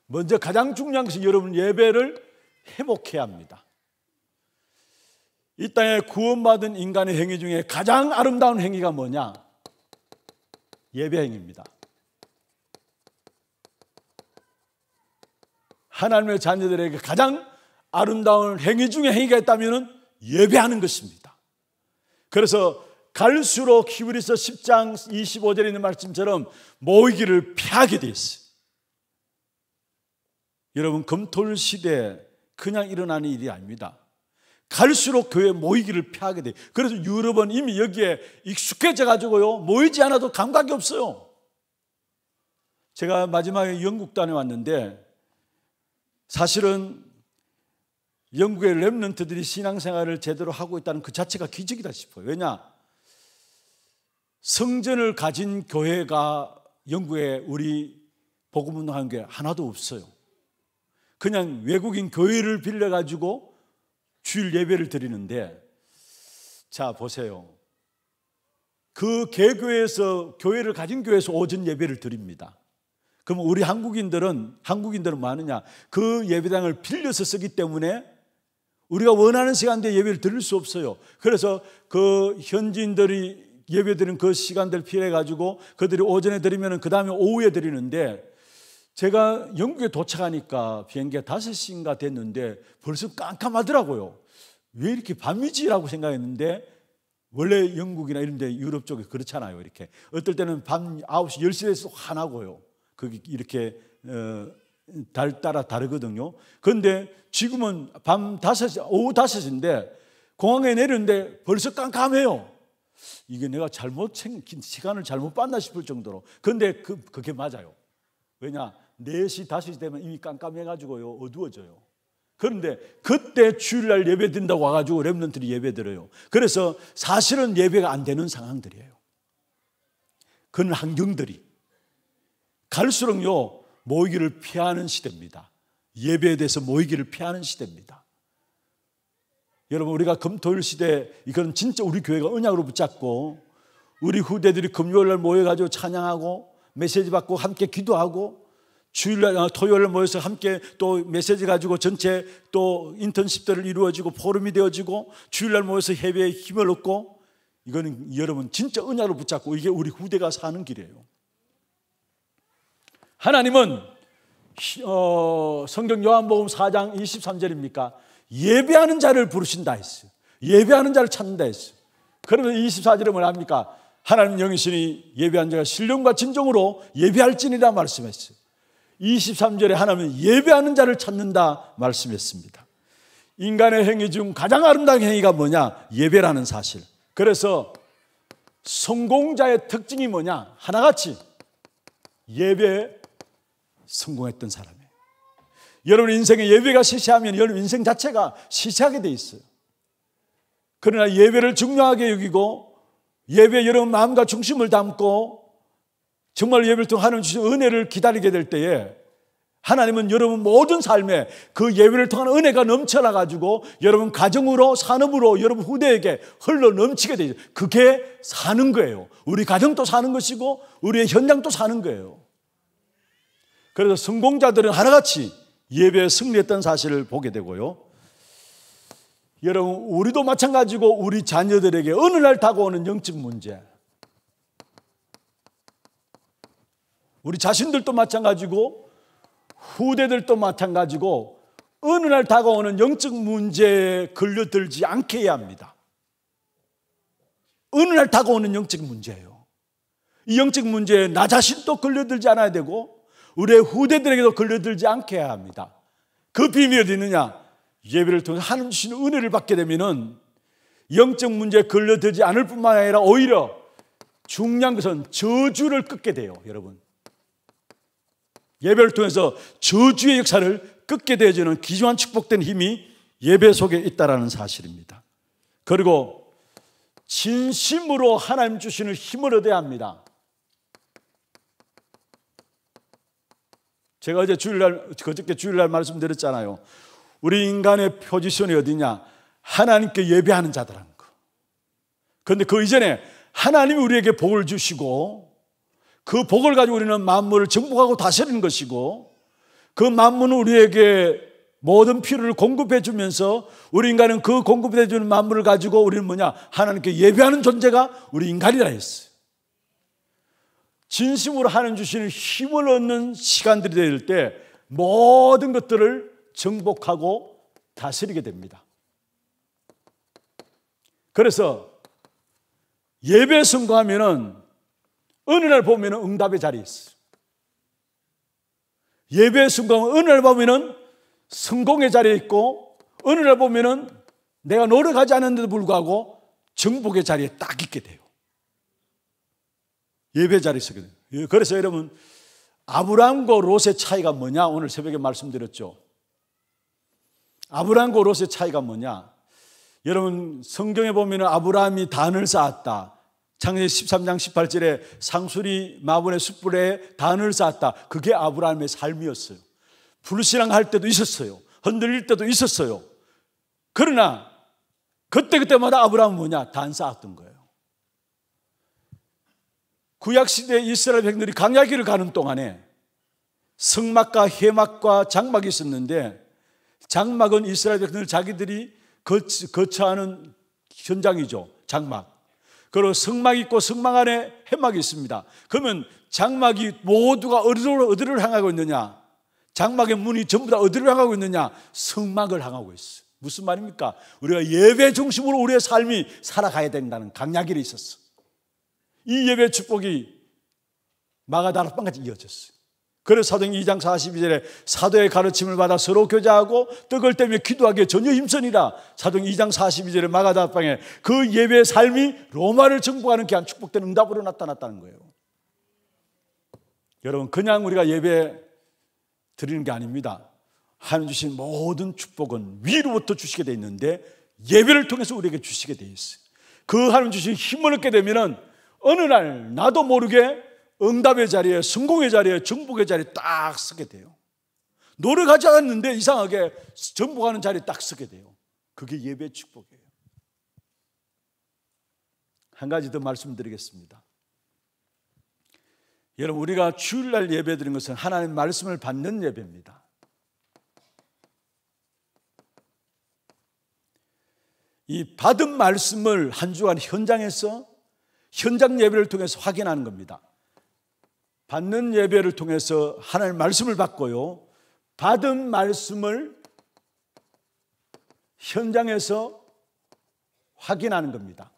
먼저 가장 중요한 것은 여러분 예배를 회복해야 합니다. 이 땅에 구원받은 인간의 행위 중에 가장 아름다운 행위가 뭐냐? 예배 행위입니다. 하나님의 자녀들에게 가장 아름다운 행위 중에 행위가 있다면 예배하는 것입니다. 그래서 갈수록 히브리서 10장 25절에 있는 말씀처럼 모이기를 피하게 되어 있어요. 여러분 검토를 시대에 그냥 일어나는 일이 아닙니다. 갈수록 교회 모이기를 피하게 돼. 그래서 유럽은 이미 여기에 익숙해져 가지고요. 모이지 않아도 감각이 없어요. 제가 마지막에 영국 다녀왔는데 사실은 영국의 랩런트들이 신앙생활을 제대로 하고 있다는 그 자체가 기적이다 싶어요. 왜냐? 성전을 가진 교회가 영국에 우리 복음운동하는 게 하나도 없어요. 그냥 외국인 교회를 빌려가지고 주일 예배를 드리는데 자 보세요. 그 개교에서 교회를 가진 교회에서 오전 예배를 드립니다. 그럼 우리 한국인들은 한국인들은 뭐 하느냐? 그 예배당을 빌려서 쓰기 때문에 우리가 원하는 시간대 예배를 드릴 수 없어요. 그래서 그 현지인들이 예배 드리는 그 시간들 피해 가지고 그들이 오전에 드리면 그다음에 오후에 드리는데 제가 영국에 도착하니까 비행기가 5시인가 됐는데 벌써 깜깜하더라고요. 왜 이렇게 밤이지라고 생각했는데 원래 영국이나 이런 데 유럽 쪽에 그렇잖아요. 이렇게. 어떨 때는 밤 9시, 10시 에서 환하고요. 그게 이렇게 어, 달 따라 다르거든요. 그런데 지금은 밤 5시, 오후 5시인데 공항에 내렸는데 벌써 깜깜해요. 이게 내가 잘못 챙긴 시간을 잘못 봤나 싶을 정도로. 근데 그, 그게 맞아요. 왜냐? 4시, 5시 되면 이미 깜깜해가지고요, 어두워져요. 그런데 그때 주일날 예배 드다고 와가지고 랩런트이 예배 들어요 그래서 사실은 예배가 안 되는 상황들이에요. 그런 환경들이. 갈수록요, 모이기를 피하는 시대입니다. 예배에 대해서 모이기를 피하는 시대입니다. 여러분, 우리가 금토일 시대, 이건 진짜 우리 교회가 은약으로 붙잡고, 우리 후대들이 금요일날 모여가지고 찬양하고, 메시지 받고, 함께 기도하고, 주일날 어, 토요일 모여서 함께 또 메시지 가지고 전체 또 인턴십들을 이루어지고 포럼이 되어지고 주일날 모여서 해외에 힘을 얻고 이거는 여러분 진짜 은혜로 붙잡고 이게 우리 후대가 사는 길이에요. 하나님은 어, 성경 요한복음 4장 23절입니까? 예배하는 자를 부르신다 했어요. 예배하는 자를 찾는다 했어요. 그러면 24절에 뭘 합니까? 하나님 영이시니 예배한 자가 신령과 진정으로 예배할지이라 말씀했어요. 23절에 하나님은 예배하는 자를 찾는다 말씀했습니다. 인간의 행위 중 가장 아름다운 행위가 뭐냐? 예배라는 사실. 그래서 성공자의 특징이 뭐냐? 하나같이 예배에 성공했던 사람이에요. 여러분 인생에 예배가 시시하면 여러분 인생 자체가 시시하게 돼 있어요. 그러나 예배를 중요하게 여기고 예배 여러분 마음과 중심을 담고 정말 예배를 통해 하나님 주신 은혜를 기다리게 될 때에 하나님은 여러분 모든 삶에 그 예배를 통한 은혜가 넘쳐나가지고 여러분 가정으로 산업으로 여러분 후대에게 흘러 넘치게 되죠. 그게 사는 거예요. 우리 가정도 사는 것이고 우리의 현장도 사는 거예요. 그래서 성공자들은 하나같이 예배에 승리했던 사실을 보게 되고요. 여러분 우리도 마찬가지고 우리 자녀들에게 어느 날 다가오는 영적 문제 우리 자신들도 마찬가지고 후대들도 마찬가지고 어느 날 다가오는 영적 문제에 걸려들지 않게 해야 합니다. 어느 날 다가오는 영적 문제예요. 이 영적 문제에 나 자신도 걸려들지 않아야 되고 우리의 후대들에게도 걸려들지 않게 해야 합니다. 그 비밀이 어디 있느냐? 예배를 통해 하나님 주시 은혜를 받게 되면은 영적 문제에 걸려들지 않을 뿐만 아니라 오히려 중요한 것은 저주를 끊게 돼요, 여러분. 예배를 통해서 저주의 역사를 끊게 되어지는 귀중한 축복된 힘이 예배 속에 있다라는 사실입니다. 그리고 진심으로 하나님 주시는 힘을 얻어야 합니다. 제가 어제 주일날 그저께 주일날 말씀드렸잖아요. 우리 인간의 포지션이 어디냐? 하나님께 예배하는 자들라 거. 그런데 그 이전에 하나님이 우리에게 복을 주시고 그 복을 가지고 우리는 만물을 정복하고 다스리는 것이고 그 만물은 우리에게 모든 필요를 공급해 주면서 우리 인간은 그 공급해 주는 만물을 가지고 우리는 뭐냐 하나님께 예배하는 존재가 우리 인간이라 했어요. 진심으로 하나님 주시는 힘을 얻는 시간들이 될 때 모든 것들을 정복하고 다스리게 됩니다. 그래서 예배 성공하면은 어느 날 보면 응답의 자리에 있어. 예배 성공은 어느 날보면 성공의 자리에 있고 어느 날보면 내가 노력하지 않은데도 불구하고 정복의 자리에 딱 있게 돼요. 예배 자리에 서게 돼요. 예, 그래서 여러분 아브라함과 롯의 차이가 뭐냐? 오늘 새벽에 말씀드렸죠. 아브라함과 롯의 차이가 뭐냐? 여러분 성경에 보면 아브라함이 단을 쌓았다. 창세 13장 18절에 상술이 마분의 숯불에 단을 쌓았다. 그게 아브라함의 삶이었어요. 불신앙할 때도 있었어요. 흔들릴 때도 있었어요. 그러나 그때그때마다 아브라함은 뭐냐? 단 쌓았던 거예요. 구약시대 이스라엘 백들이 강야기를 가는 동안에 성막과 해막과 장막이 있었는데 장막은 이스라엘 백들 자기들이 거처하는 현장이죠. 장막. 그리고 성막 있고 성막 안에 해막이 있습니다. 그러면 장막이 모두가 어디로, 어디를 향하고 있느냐? 장막의 문이 전부 다 어디를 향하고 있느냐? 성막을 향하고 있어. 무슨 말입니까? 우리가 예배 중심으로 우리의 삶이 살아가야 된다는 강약이 있었어. 이 예배 축복이 마가다락방까지 이어졌어 그래서 사도행 2장 42절에 사도의 가르침을 받아 서로 교제하고 떡을 때며 기도하기에 전혀 힘선이라 사도행 2장 42절에 마가다방에 그 예배의 삶이 로마를 정복하는 귀한 축복된 응답으로 나타났다는 거예요. 여러분 그냥 우리가 예배 드리는 게 아닙니다. 하나님 주신 모든 축복은 위로부터 주시게 되어 있는데 예배를 통해서 우리에게 주시게 되어 있어요. 그 하나님 주신 힘을 얻게 되면은 어느 날 나도 모르게 응답의 자리에 성공의 자리에 정복의 자리에 딱 서게 돼요. 노력하지 않았는데 이상하게 정복하는 자리에 딱 서게 돼요. 그게 예배 축복이에요. 한 가지 더 말씀드리겠습니다. 여러분 우리가 주일날 예배 드린 것은 하나님 말씀을 받는 예배입니다. 이 받은 말씀을 한 주간 현장에서 현장 예배를 통해서 확인하는 겁니다. 받는 예배를 통해서 하나님 말씀을 받고요. 받은 말씀을 현장에서 확인하는 겁니다.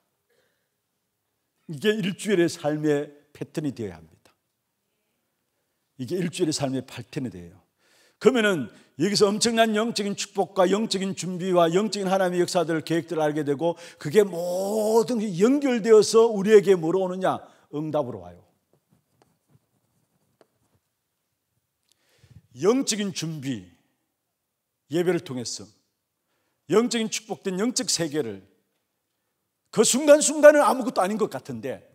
이게 일주일의 삶의 패턴이 되어야 합니다. 이게 일주일의 삶의 패턴이 돼요. 그러면은 여기서 엄청난 영적인 축복과 영적인 준비와 영적인 하나님의 역사들, 계획들을 알게 되고 그게 모든 게 연결되어서 우리에게 뭐로 오느냐? 응답으로 와요. 영적인 준비, 예배를 통해서 영적인 축복된 영적 세계를 그 순간순간은 아무것도 아닌 것 같은데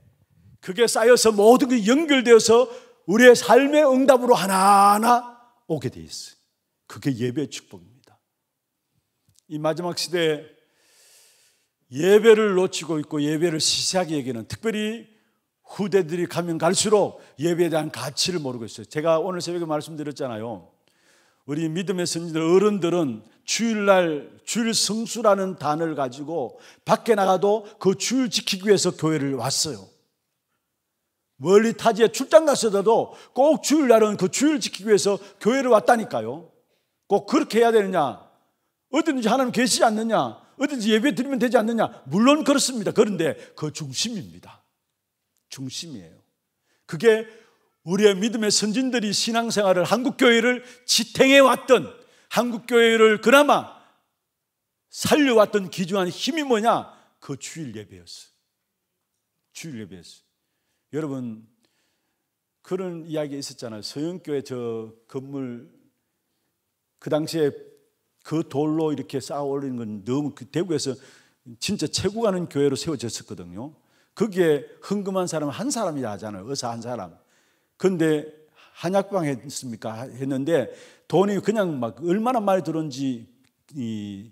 그게 쌓여서 모든 게 연결되어서 우리의 삶의 응답으로 하나하나 오게 돼 있어요. 그게 예배 축복입니다. 이 마지막 시대에 예배를 놓치고 있고 예배를 시시하게 여기는 특별히 후대들이 가면 갈수록 예배에 대한 가치를 모르고 있어요. 제가 오늘 새벽에 말씀드렸잖아요. 우리 믿음의 선지들 어른들은 주일날 주일 성수라는 단어를 가지고 밖에 나가도 그 주일 지키기 위해서 교회를 왔어요. 멀리 타지에 출장 갔어도 꼭 주일날은 그 주일 지키기 위해서 교회를 왔다니까요. 꼭 그렇게 해야 되느냐? 어디든지 하나님 계시지 않느냐? 어디든지 예배 드리면 되지 않느냐? 물론 그렇습니다. 그런데 그 중심입니다. 중심이에요. 그게 우리의 믿음의 선진들이 신앙생활을 한국교회를 지탱해 왔던 한국교회를 그나마 살려왔던 기중한 힘이 뭐냐? 그 주일 예배였어. 주일 예배였어. 여러분, 그런 이야기 있었잖아요. 서영교회 저 건물, 그 당시에 그 돌로 이렇게 쌓아 올리는 건 너무 그 대구에서 진짜 최고 가는 교회로 세워졌었거든요. 거기에 흥금한 사람은 한 사람이 하잖아요. 의사 한 사람. 근데 한약방 했습니까? 했는데 돈이 그냥 막 얼마나 많이 들었는지 이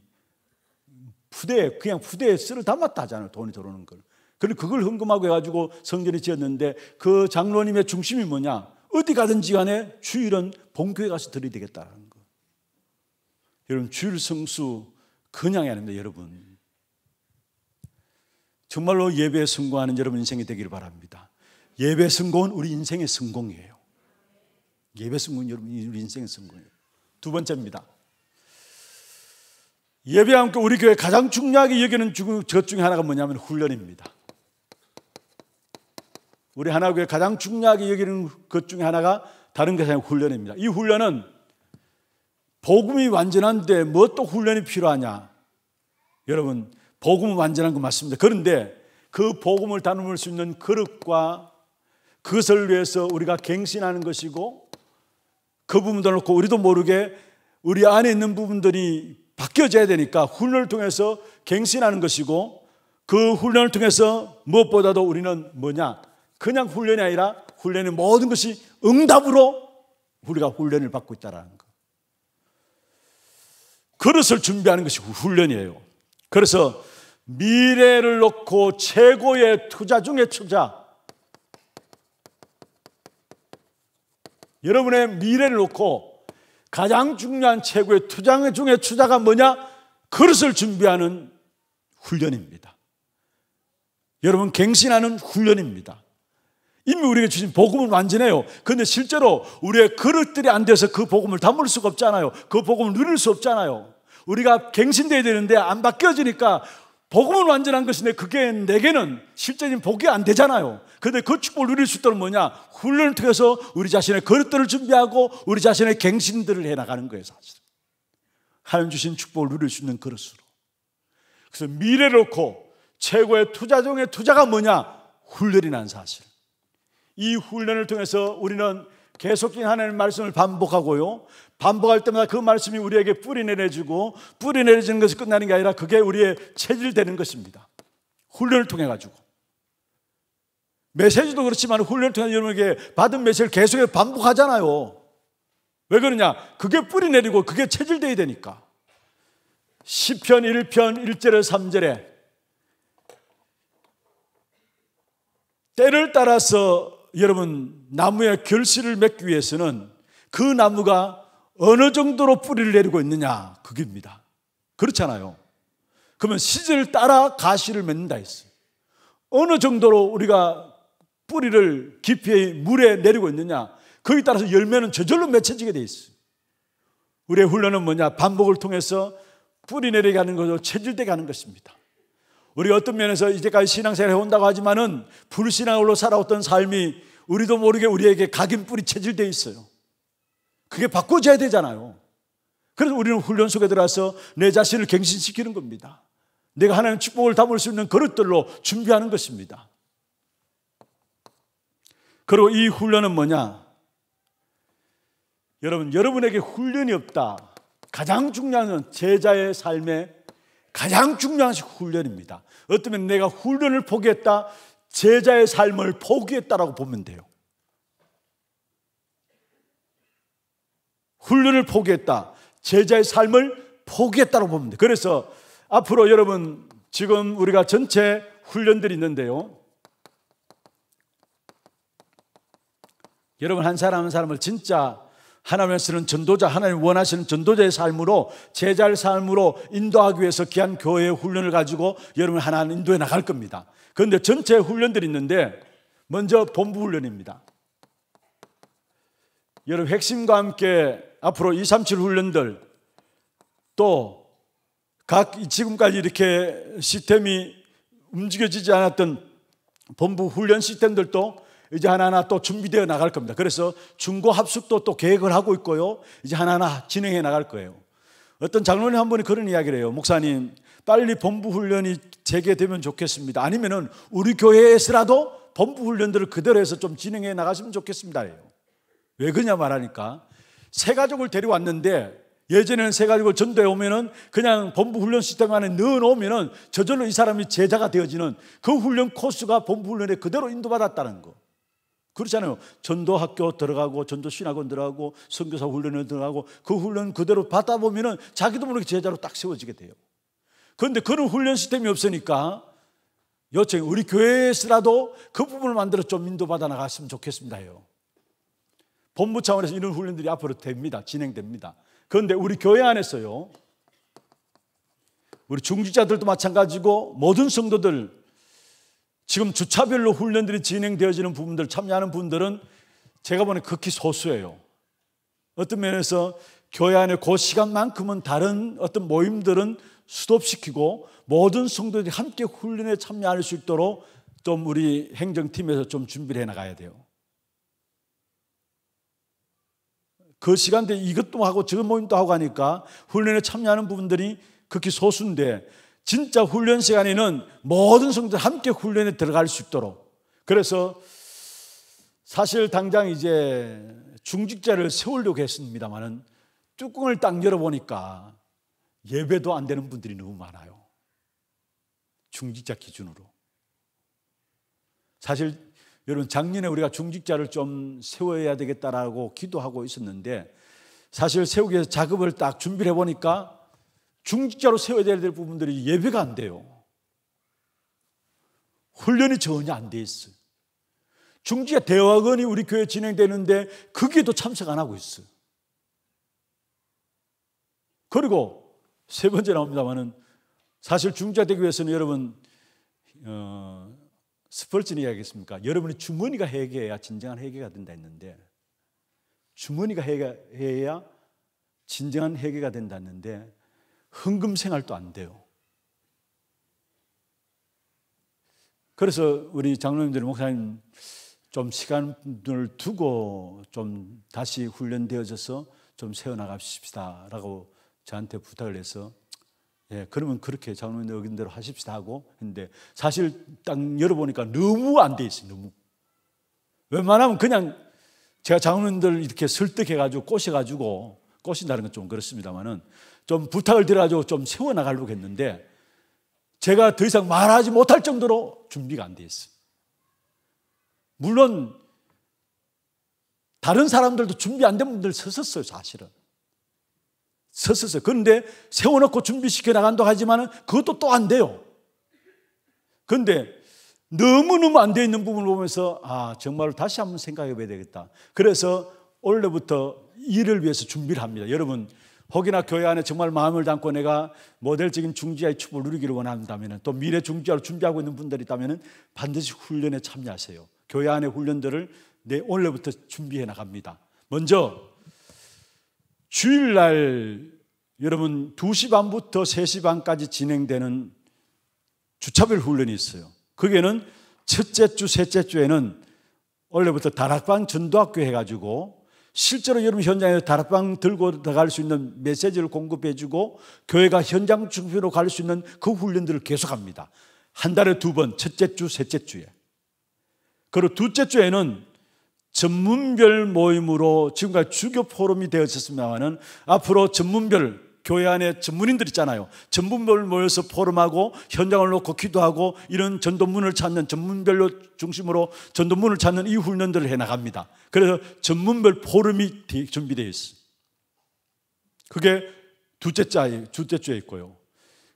부대에 그냥 부대에 쓸어 담았다 하잖아요. 돈이 들어오는 걸. 그리고 그걸 헌금하고 해가지고 성전에 지었는데 그 장로님의 중심이 뭐냐? 어디 가든지 간에 주일은 본교에 가서 드려야 되겠다라는 거. 여러분 주일 성수 그냥이 아닙니다, 여러분. 정말로 예배에 성공하는 여러분 인생이 되기를 바랍니다. 예배 승고는 우리 인생의 성공이에요. 예배 승고는 여러분 우리 인생의 성공이에요. 두 번째입니다. 예배와 함께 우리 교회 가장 중요하게 여기는 것 중에 하나가 뭐냐면 훈련입니다. 우리 하나교회 가장 중요하게 여기는 것 중에 하나가 다른 것이 아니라 훈련입니다. 이 훈련은 복음이 완전한데 뭐또 훈련이 필요하냐? 여러분, 복음 완전한 것 맞습니다. 그런데 그 복음을 다룰 수 있는 그릇과 그것을 위해서 우리가 갱신하는 것이고 그 부분도 놓고 우리도 모르게 우리 안에 있는 부분들이 바뀌어져야 되니까 훈련을 통해서 갱신하는 것이고 그 훈련을 통해서 무엇보다도 우리는 뭐냐? 그냥 훈련이 아니라 훈련의 모든 것이 응답으로 우리가 훈련을 받고 있다라는 거. 그릇을 준비하는 것이 훈련이에요. 그래서 미래를 놓고 최고의 투자 중에 투자. 여러분의 미래를 놓고 가장 중요한 최고의 투자 중의 투자가 뭐냐? 그릇을 준비하는 훈련입니다. 여러분 갱신하는 훈련입니다. 이미 우리에게 주신 복음은 완전해요. 그데 실제로 우리의 그릇들이 안 돼서 그 복음을 담을 수가 없잖아요. 그 복음을 누릴 수 없잖아요. 우리가 갱신돼야 되는데 안 바뀌어지니까 복음은 완전한 것인데 그게 내게는 실제인 복이 안 되잖아요. 그런데 그 축복을 누릴 수 있도록 뭐냐? 훈련을 통해서 우리 자신의 그릇들을 준비하고 우리 자신의 갱신들을 해나가는 거예요, 사실. 하나님 주신 축복을 누릴 수 있는 그릇으로. 그래서 미래를 놓고 최고의 투자 중에 투자가 뭐냐? 훈련이란 사실. 이 훈련을 통해서 우리는 계속적인 하나님의 말씀을 반복하고요. 반복할 때마다 그 말씀이 우리에게 뿌리 내려지고 뿌리 내려지는 것이 끝나는 게 아니라 그게 우리의 체질되는 것입니다. 훈련을 통해 가지고. 메시지도 그렇지만 훈련을 통해 여러분에게 받은 메시지를 계속 해서 반복하잖아요. 왜 그러냐? 그게 뿌리 내리고 그게 체질되어야 되니까. 10편 1편 1절에 3절에 때를 따라서 여러분 나무의 결실을 맺기 위해서는 그 나무가 어느 정도로 뿌리를 내리고 있느냐 그겁니다 그렇잖아요. 그러면 시절 따라 가시를 맺는다 했어요. 어느 정도로 우리가 뿌리를 깊이 물에 내리고 있느냐 거기에 따라서 열매는 저절로 맺혀지게 돼 있어요. 우리의 훈련은 뭐냐? 반복을 통해서 뿌리 내려가는 거죠. 체질돼 가는 것입니다. 우리 어떤 면에서 이제까지 신앙생활 해온다고 하지만은 불신앙으로 살아왔던 삶이 우리도 모르게 우리에게 각인뿌리 체질되어 있어요. 그게 바꿔져야 되잖아요. 그래서 우리는 훈련 속에 들어와서내 자신을 갱신시키는 겁니다. 내가 하나님 축복을 담을 수 있는 그릇들로 준비하는 것입니다. 그리고 이 훈련은 뭐냐? 여러분, 여러분에게 훈련이 없다. 가장 중요한 제자의 삶의 가장 중요한 것이 훈련입니다. 어쩌면 내가 훈련을 포기했다, 제자의 삶을 포기했다라고 보면 돼요. 훈련을 포기했다, 제자의 삶을 포기했다고 보면 돼요. 그래서 앞으로 여러분 지금 우리가 전체 훈련들이 있는데요. 여러분 한 사람 한 사람을 진짜 하나님을 쓰는 전도자, 하나님 원하시는 전도자의 삶으로 제자의 삶으로 인도하기 위해서 귀한 교회의 훈련을 가지고 여러분 하나님 인도해 나갈 겁니다. 그런데 전체 훈련들이 있는데 먼저 본부 훈련입니다. 여러분 핵심과 함께 앞으로 2, 3, 7 훈련들 또 각 지금까지 이렇게 시스템이 움직여지지 않았던 본부 훈련 시스템들도 이제 하나하나 또 준비되어 나갈 겁니다. 그래서 중고 합숙도 또 계획을 하고 있고요. 이제 하나하나 진행해 나갈 거예요. 어떤 장로님 한 분이 그런 이야기를 해요. 목사님, 빨리 본부 훈련이 재개되면 좋겠습니다. 아니면은 우리 교회에서라도 본부 훈련들을 그대로 해서 좀 진행해 나가시면 좋겠습니다. 왜 그러냐 말하니까 새 가족을 데려왔는데 예전에는 새 가족을 전도해 오면은 그냥 본부 훈련 시스템 안에 넣어 놓으면은 저절로 이 사람이 제자가 되어지는 그 훈련 코스가 본부 훈련에 그대로 인도받았다는 거. 그렇잖아요. 전도학교 들어가고 전도신학원 들어가고 선교사 훈련을 들어가고 그 훈련 그대로 받아보면은 자기도 모르게 제자로 딱 세워지게 돼요. 그런데 그런 훈련 시스템이 없으니까 여튼 우리 교회에서라도 그 부분을 만들어 좀 인도받아 나갔으면 좋겠습니다요. 본부 차원에서 이런 훈련들이 앞으로 됩니다. 진행됩니다. 그런데 우리 교회 안에서요. 우리 중지자들도 마찬가지고 모든 성도들 지금 주차별로 훈련들이 진행되어지는 부분들 참여하는 분들은 제가 보니 극히 소수예요. 어떤 면에서 교회 안에 그 시간만큼은 다른 어떤 모임들은 수도시키고 모든 성도들이 함께 훈련에 참여할 수 있도록 좀 우리 행정팀에서 좀 준비를 해 나가야 돼요. 그시간대 이것도 하고 저 모임도 하고 하니까 훈련에 참여하는 부분들이 극히 소수인데 진짜 훈련 시간에는 모든 성도들 함께 훈련에 들어갈 수 있도록 그래서 사실 당장 이제 중직자를 세우려고 했습니다만은 뚜껑을 딱 열어보니까 예배도 안 되는 분들이 너무 많아요. 중직자 기준으로. 사실 여러분 작년에 우리가 중직자를 좀 세워야 되겠다라고 기도하고 있었는데 사실 세우기 위해서 작업을 딱 준비를 해보니까 중직자로 세워야 될 부분들이 예배가 안 돼요. 훈련이 전혀 안 돼 있어요. 중직자 대화원이 우리 교회 진행되는데 거기에도 참석 안 하고 있어요. 그리고 세 번째 나옵니다만은 사실 중자 되기 위해서는 여러분 어, 스펄진이 야기했습니까 여러분의 주머니가 해결해야 진정한 해결가 된다 했는데 주머니가 해결해야 진정한 해결가 된다 했는데 흥금 생활도 안 돼요. 그래서 우리 장로님들 목사님 좀 시간을 두고 좀 다시 훈련되어져서 좀 세워나갑시다 라고 저한테 부탁을 해서 예, 그러면 그렇게 장로님 여긴 대로 하십시다 하고 했데 사실 딱 열어보니까 너무 안 돼 있어요 너무 웬만하면 그냥 제가 장로님들 이렇게 설득해가지고 꼬셔가지고 꼬신다는 건 좀 그렇습니다만은 좀 부탁을 드려가지고 좀 세워나가려고 했는데 제가 더 이상 말하지 못할 정도로 준비가 안 돼 있어요. 물론 다른 사람들도 준비 안 된 분들 섰었어요, 사실은. 섰었어요. 그런데 세워놓고 준비시켜 나간다고 하지만 그것도 또 안 돼요. 그런데 너무너무 안 돼 있는 부분을 보면서 아, 정말 다시 한번 생각해 봐야 되겠다. 그래서 올해부터 일을 위해서 준비를 합니다. 여러분, 혹이나 교회 안에 정말 마음을 담고 내가 모델적인 중지자의 축복을 누리기를 원한다면 또 미래 중지자로 준비하고 있는 분들이 있다면 반드시 훈련에 참여하세요. 교회 안에 훈련들을 내 오늘부터 준비해 나갑니다. 먼저 주일날 여러분 2시 반부터 3시 반까지 진행되는 주차별 훈련이 있어요. 그게는 첫째 주, 셋째 주에는 원래부터 다락방 전도학교 해가지고 실제로 여러분 현장에서 다락방 들고 들어갈 수 있는 메시지를 공급해 주고 교회가 현장 중표로 갈 수 있는 그 훈련들을 계속합니다. 한 달에 두 번, 첫째 주, 셋째 주에. 그리고 둘째 주에는 전문별 모임으로 지금까지 주교 포럼이 되어졌습니다만 앞으로 전문별 교회 안에 전문인들 있잖아요. 전문별 모여서 포럼하고 현장을 놓고 기도하고 이런 전도문을 찾는 전문별로 중심으로 전도문을 찾는 이 훈련들을 해 나갑니다. 그래서 전문별 포럼이 준비되어 있어요. 그게 둘째 자에 둘째 주에 있고요.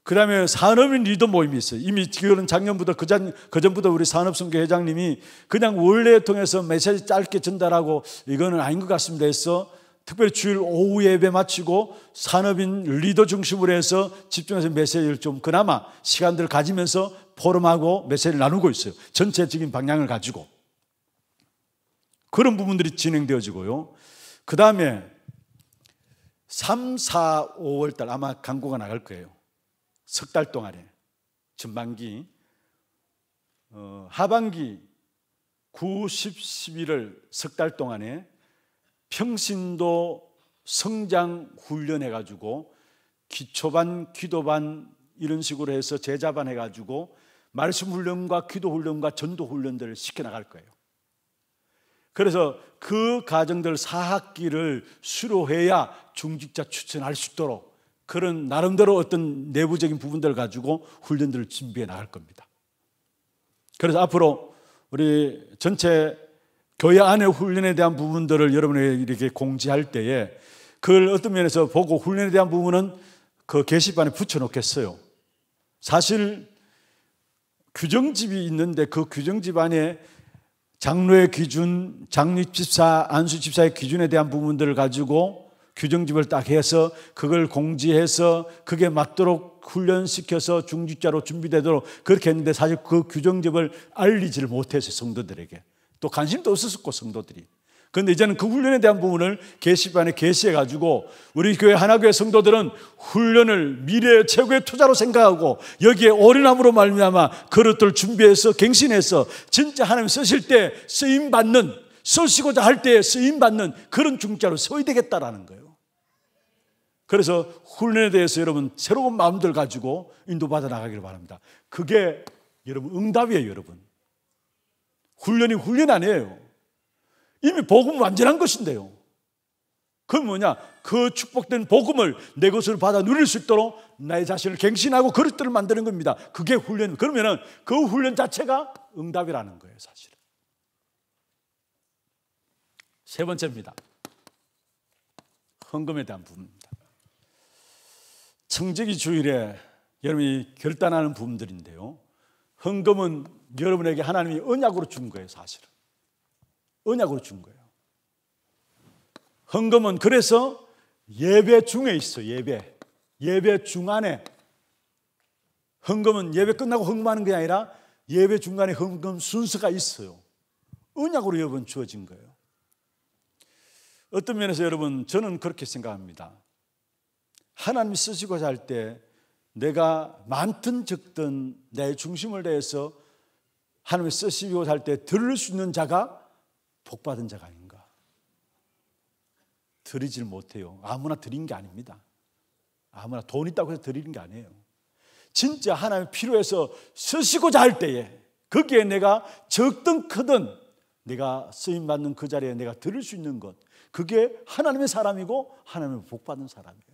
그 다음에 산업인 리더 모임이 있어요. 이미 지금은 작년부터, 그전, 그전부터 우리 산업선교 회장님이 그냥 원래 통해서 메시지 짧게 전달하고 이거는 아닌 것 같습니다 해서 특별히 주일 오후 예배 마치고 산업인 리더 중심으로 해서 집중해서 메시지를 좀 그나마 시간들을 가지면서 포럼하고 메시지를 나누고 있어요. 전체적인 방향을 가지고. 그런 부분들이 진행되어지고요. 그 다음에 3, 4, 5월 달 아마 광고가 나갈 거예요. 석 달 동안에. 전반기. 어, 하반기 9, 10, 11월 석 달 동안에 평신도 성장 훈련해 가지고 기초반, 기도반 이런 식으로 해서 제자반 해 가지고 말씀 훈련과 기도 훈련과 전도 훈련들을 시켜 나갈 거예요. 그래서 그 가정들 사학기를 수료해야 중직자 추천할 수 있도록 그런 나름대로 어떤 내부적인 부분들을 가지고 훈련들을 준비해 나갈 겁니다. 그래서 앞으로 우리 전체 교회 안에 훈련에 대한 부분들을 여러분에게 이렇게 공지할 때에 그걸 어떤 면에서 보고 훈련에 대한 부분은 그 게시판에 붙여놓겠어요. 사실 규정집이 있는데 그 규정집 안에 장로의 기준, 장립집사, 안수집사의 기준에 대한 부분들을 가지고 규정집을 딱 해서 그걸 공지해서 그게 맞도록 훈련시켜서 중직자로 준비되도록 그렇게 했는데 사실 그 규정집을 알리지를 못해서 성도들에게. 또 관심도 없었고 성도들이. 그런데 이제는 그 훈련에 대한 부분을 게시판에 게시해 가지고 우리 교회 하나교회 성도들은 훈련을 미래의 최고의 투자로 생각하고 여기에 어린함으로 말미암아 그릇들 준비해서 갱신해서 진짜 하나님 쓰실 때 쓰임 받는 쓰시고자 할 때 쓰임 받는 그런 중자로 서야 되겠다라는 거예요. 그래서 훈련에 대해서 여러분 새로운 마음들 가지고 인도받아 나가기를 바랍니다. 그게 여러분 응답이에요, 여러분. 훈련이 훈련 아니에요. 이미 복음 완전한 것인데요. 그 뭐냐? 그 축복된 복음을 내 것으로 받아 누릴 수 있도록 나의 자신을 갱신하고 그릇들을 만드는 겁니다. 그게 훈련. 그러면은 그 훈련 자체가 응답이라는 거예요, 사실은. 세 번째입니다. 헌금에 대한 부분입니다. 청지기 주일에 여러분이 결단하는 부분들인데요. 헌금은 여러분에게 하나님이 언약으로 준 거예요, 사실은. 언약으로 준 거예요. 헌금은 그래서 예배 중에 있어, 예배. 예배 중간에. 헌금은 예배 끝나고 헌금하는 게 아니라 예배 중간에 헌금 순서가 있어요. 언약으로 여러분 주어진 거예요. 어떤 면에서 여러분, 저는 그렇게 생각합니다. 하나님 쓰시고자 할 때 내가 많든 적든 내 중심을 대해서 하나님의 쓰시고 살 때 들을 수 있는 자가 복받은 자가 아닌가. 드리질 못해요. 아무나 드린 게 아닙니다. 아무나 돈 있다고 해서 드리는 게 아니에요. 진짜 하나님 필요해서 쓰시고자 할 때에 거기에 내가 적든 크든 내가 쓰임 받는 그 자리에 내가 들을 수 있는 것 그게 하나님의 사람이고 하나님의 복 받는 사람이에요.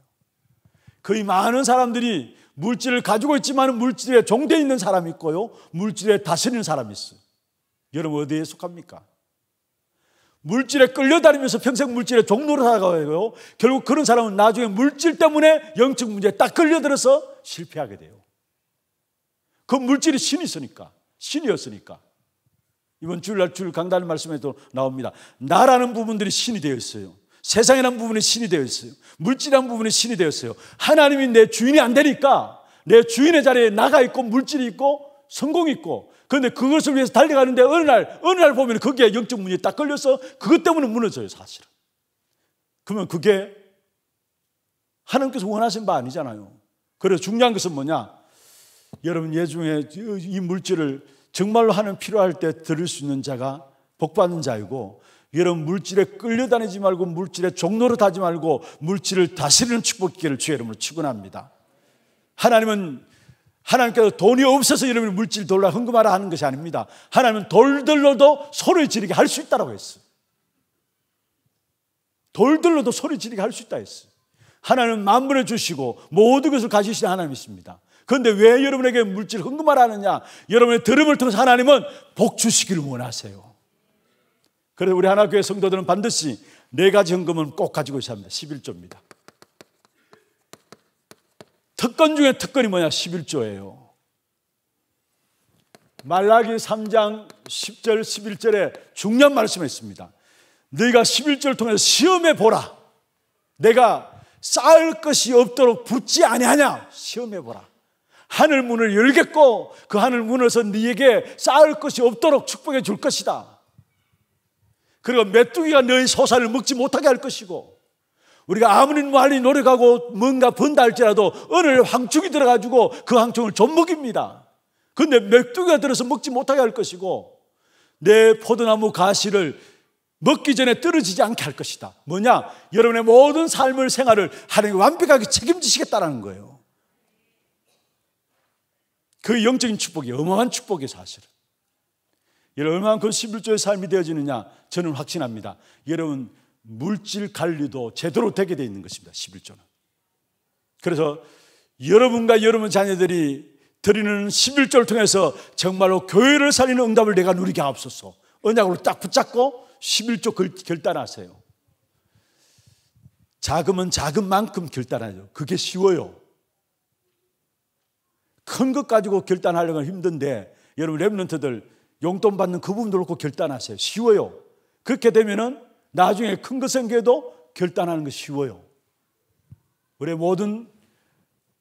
거의 많은 사람들이 물질을 가지고 있지만 물질에 종돼 있는 사람이 있고요. 물질에 다스리는 사람이 있어요. 여러분 어디에 속합니까? 물질에 끌려다니면서 평생 물질에 종로를 살아가요. 결국 그런 사람은 나중에 물질 때문에 영적 문제에 딱 끌려들어서 실패하게 돼요. 그 물질이 신이 있으니까, 신이었으니까. 이번 주일날 주일 강단 말씀에도 나옵니다. 나라는 부분들이 신이 되어 있어요. 세상이란 부분이 신이 되었어요. 물질이란 부분이 신이 되었어요. 하나님이 내 주인이 안 되니까 내 주인의 자리에 나가 있고 물질이 있고 성공이 있고 그런데 그것을 위해서 달려가는데 어느 날 어느 날 보면 거기에 영적 문이 딱 걸려서 그것 때문에 무너져요 사실은. 그러면 그게 하나님께서 원하신 바 아니잖아요. 그래서 중요한 것은 뭐냐? 여러분 예중에 이 물질을 정말로 하는 필요할 때 들을 수 있는 자가 복받는 자이고 여러분 물질에 끌려다니지 말고 물질에 종로를 하지 말고 물질을 다스리는 축복 기를 주의 이름으로 축원합니다. 하나님은 하나님께서 돈이 없어서 여러분 물질 돌라 흥금하라 하는 것이 아닙니다. 하나님은 돌들로도 소리 지르게 할 수 있다라고 했어요. 돌들로도 소리 지르게 할 수 있다 했어요. 하나님은 만분해 주시고 모든 것을 가지시는 하나님이십니다. 그런데 왜 여러분에게 물질 흥금하라 하느냐? 여러분의 들음을 통해서 하나님은 복 주시기를 원하세요. 그래서 우리 하나교회 성도들은 반드시 네 가지 헌금은 꼭 가지고 있어야 합니다. 11조입니다. 특권 중에 특권이 뭐냐? 11조예요. 말라기 3장 10절 11절에 중요한 말씀이 있습니다. 너가 11절을 통해서 시험해 보라. 내가 쌓을 것이 없도록 붙지 아니하냐? 시험해 보라. 하늘 문을 열겠고 그 하늘 문에서 네에게 쌓을 것이 없도록 축복해 줄 것이다. 그리고 메뚜기가 너희 소산을 먹지 못하게 할 것이고 우리가 아무리 많이 노력하고 뭔가 번다 할지라도 오늘 황충이 들어가지고 그 황충을 좀 먹입니다. 근데 메뚜기가 들어서 먹지 못하게 할 것이고 내 포도나무 가시를 먹기 전에 떨어지지 않게 할 것이다. 뭐냐? 여러분의 모든 삶을 생활을 하나님 완벽하게 책임지시겠다라는 거예요. 그 영적인 축복이 어마어마한 축복이 사실은. 여러분 얼마만큼 11조의 그 삶이 되어지느냐 저는 확신합니다. 여러분 물질 관리도 제대로 되게 되어 있는 것입니다. 11조는. 그래서 여러분과 여러분 자녀들이 드리는 11조를 통해서 정말로 교회를 살리는 응답을 내가 누리게 하옵소서. 언약으로 딱 붙잡고 11조 결단하세요. 자금은 작은 만큼 결단하죠. 그게 쉬워요. 큰 것 가지고 결단하려면 힘든데 여러분 랩런트들 용돈 받는 그 부분도 그렇고 결단하세요. 쉬워요. 그렇게 되면은 나중에 큰거 생겨도 결단하는 거 쉬워요. 우리 모든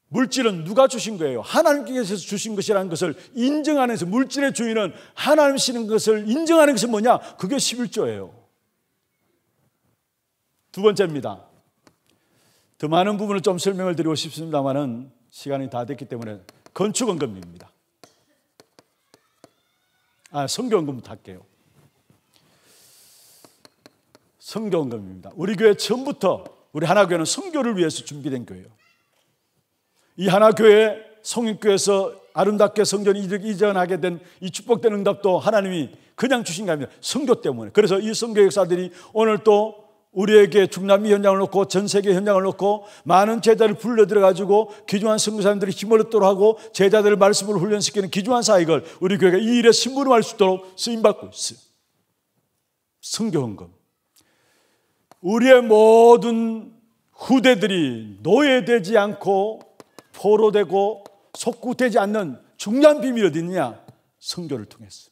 물질은 누가 주신 거예요? 하나님께서 주신 것이라는 것을 인정하는 것 물질의 주인은 하나님이시는 것을 인정하는 것이 뭐냐? 그게 11조예요. 두 번째입니다. 더 많은 부분을 좀 설명을 드리고 싶습니다만은 시간이 다 됐기 때문에 건축원금입니다. 아, 성경금부터 할게요. 성경금입니다. 우리 교회 처음부터 우리 하나교회는 성교를 위해서 준비된 교회예요. 이 하나교회 성인교에서 아름답게 성전이 이전하게 된 이 축복된 응답도 하나님이 그냥 주신 게니다 성교 때문에. 그래서 이 성교 역사들이 오늘 또 우리에게 중남미 현장을 놓고 전 세계 현장을 놓고 많은 제자를 불러들여 가지고 귀중한 성교사님들이 힘을 얻도록 하고 제자들을 말씀을 훈련시키는 귀중한 사역을 우리 교회가 이 일에 신부름할 수 있도록 쓰임받고 있어요. 성교헌금. 우리의 모든 후대들이 노예되지 않고 포로되고 속구되지 않는 중요한 비밀이 어디 있느냐? 성교를 통해서.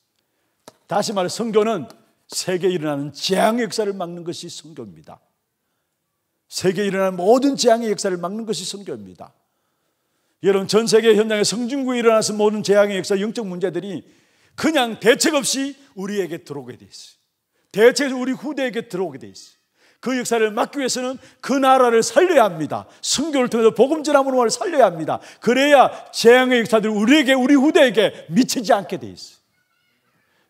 다시 말해 성교는 세계에 일어나는 재앙의 역사를 막는 것이 성교입니다. 세계에 일어나는 모든 재앙의 역사를 막는 것이 성교입니다. 여러분, 전 세계 현장에 성중국에 일어나서 모든 재앙의 역사, 영적 문제들이 그냥 대책 없이 우리에게 들어오게 돼 있어요. 대책에서 우리 후대에게 들어오게 돼 있어요. 그 역사를 막기 위해서는 그 나라를 살려야 합니다. 순교를 통해서 복음전함으로 살려야 합니다. 그래야 재앙의 역사들이 우리에게, 우리 후대에게 미치지 않게 돼 있어요.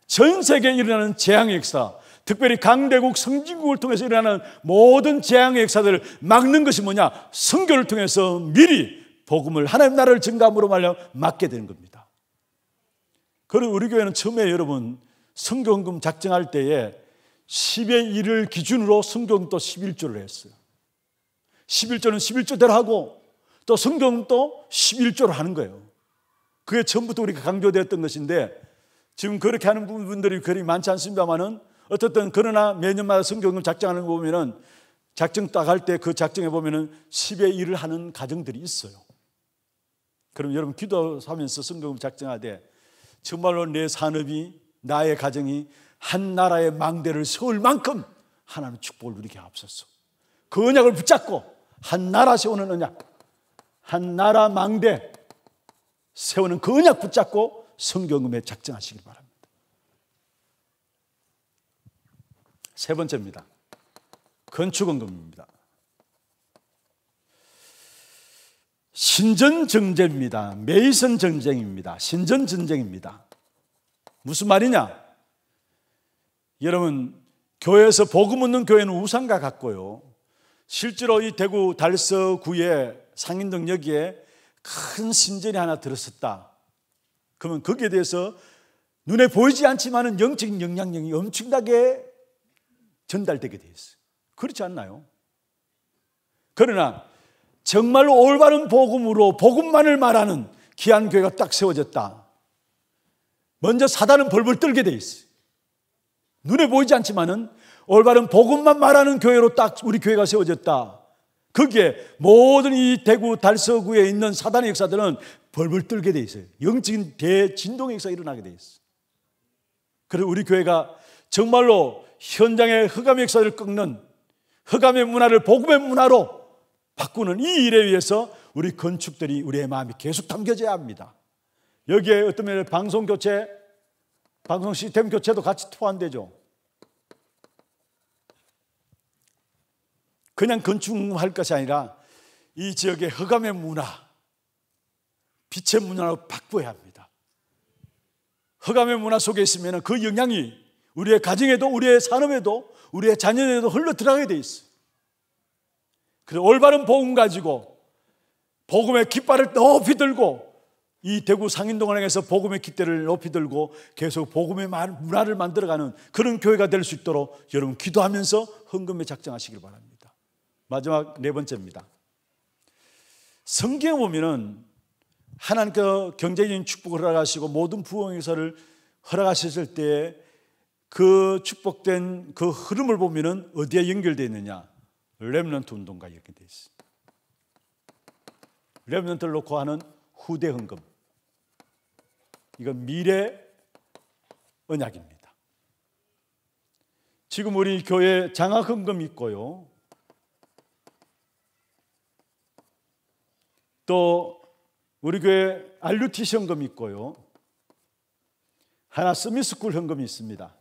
전 세계에 일어나는 재앙의 역사, 특별히 강대국 성진국을 통해서 일어나는 모든 재앙의 역사들을 막는 것이 뭐냐? 선교를 통해서 미리 복음을 하나님 나라를 증감으로 말려 막게 되는 겁니다. 그리고 우리 교회는 처음에 여러분 성경금 작정할 때에 10의 1을 기준으로 성경도 11조를 했어요. 11조는 11조대로 하고 또 성경도 11조를 하는 거예요. 그게 전부터 우리가 강조되었던 것인데 지금 그렇게 하는 분들이 그리 많지 않습니다만은 어떻든 그러나 매년마다 성경금 작정하는 거 보면은 작정 딱 할 때 그 작정에 보면은 10의 일을 하는 가정들이 있어요. 그럼 여러분 기도하면서 성경금 작정하되 정말로 내 산업이 나의 가정이 한 나라의 망대를 세울 만큼 하나님 축복을 누리게 앞섰어. 그 언약을 붙잡고 한 나라 세우는 언약, 한 나라 망대 세우는 그 언약 붙잡고 성경음에 작정하시길 바랍니다. 세 번째입니다. 건축원금입니다. 신전정제입니다. 메이슨 전쟁입니다. 신전전쟁입니다. 무슨 말이냐? 여러분, 교회에서 복음 얻는 교회는 우상과 같고요. 실제로 이 대구 달서구의 상인동 여기에 큰 신전이 하나 들었었다. 그러면 거기에 대해서 눈에 보이지 않지만은 영적인 영향력이 엄청나게 전달되게 되어 있어요. 그렇지 않나요? 그러나 정말로 올바른 복음으로 복음만을 말하는 귀한 교회가 딱 세워졌다. 먼저 사단은 벌벌 떨게 돼 있어. 눈에 보이지 않지만은 올바른 복음만 말하는 교회로 딱 우리 교회가 세워졌다. 거기에 모든 이 대구 달서구에 있는 사단의 역사들은 벌벌 떨게 돼 있어요. 영적인 대진동 역사 일어나게 돼 있어요. 그래서 우리 교회가 정말로 현장의 흑암 역사를 꺾는 흑암의 문화를 복음의 문화로 바꾸는 이 일에 의해서 우리 건축들이 우리의 마음이 계속 담겨져야 합니다. 여기에 어떤 면에 방송 교체, 방송 시스템 교체도 같이 포함되죠. 그냥 건축할 것이 아니라 이 지역의 흑암의 문화, 빛의 문화로 바꿔야 합니다. 허감의 문화 속에 있으면 그 영향이 우리의 가정에도 우리의 산업에도 우리의 자녀에도 흘러 들어가게 돼 있어. 그래서 올바른 복음 가지고 복음의 깃발을 높이 들고 이 대구 상인동안에서 복음의 깃대를 높이 들고 계속 복음의 문화를 만들어가는 그런 교회가 될 수 있도록 여러분 기도하면서 헌금에 작정하시길 바랍니다. 마지막 네 번째입니다. 성경에 보면은 하나님께서 경제적인 축복을 허락하시고 모든 부흥 행사를 허락하셨을 때에 그 축복된 그 흐름을 보면은 어디에 연결되어 있느냐? 렘넌트 운동과 이렇게 되어 있습니다. 렘넌트를 놓고 하는 후대 헌금. 이건 미래 언약입니다. 지금 우리 교회 장학 헌금 있고요. 또 우리 교회 알루티시 현금이 있고요. 하나 스미스쿨 현금이 있습니다.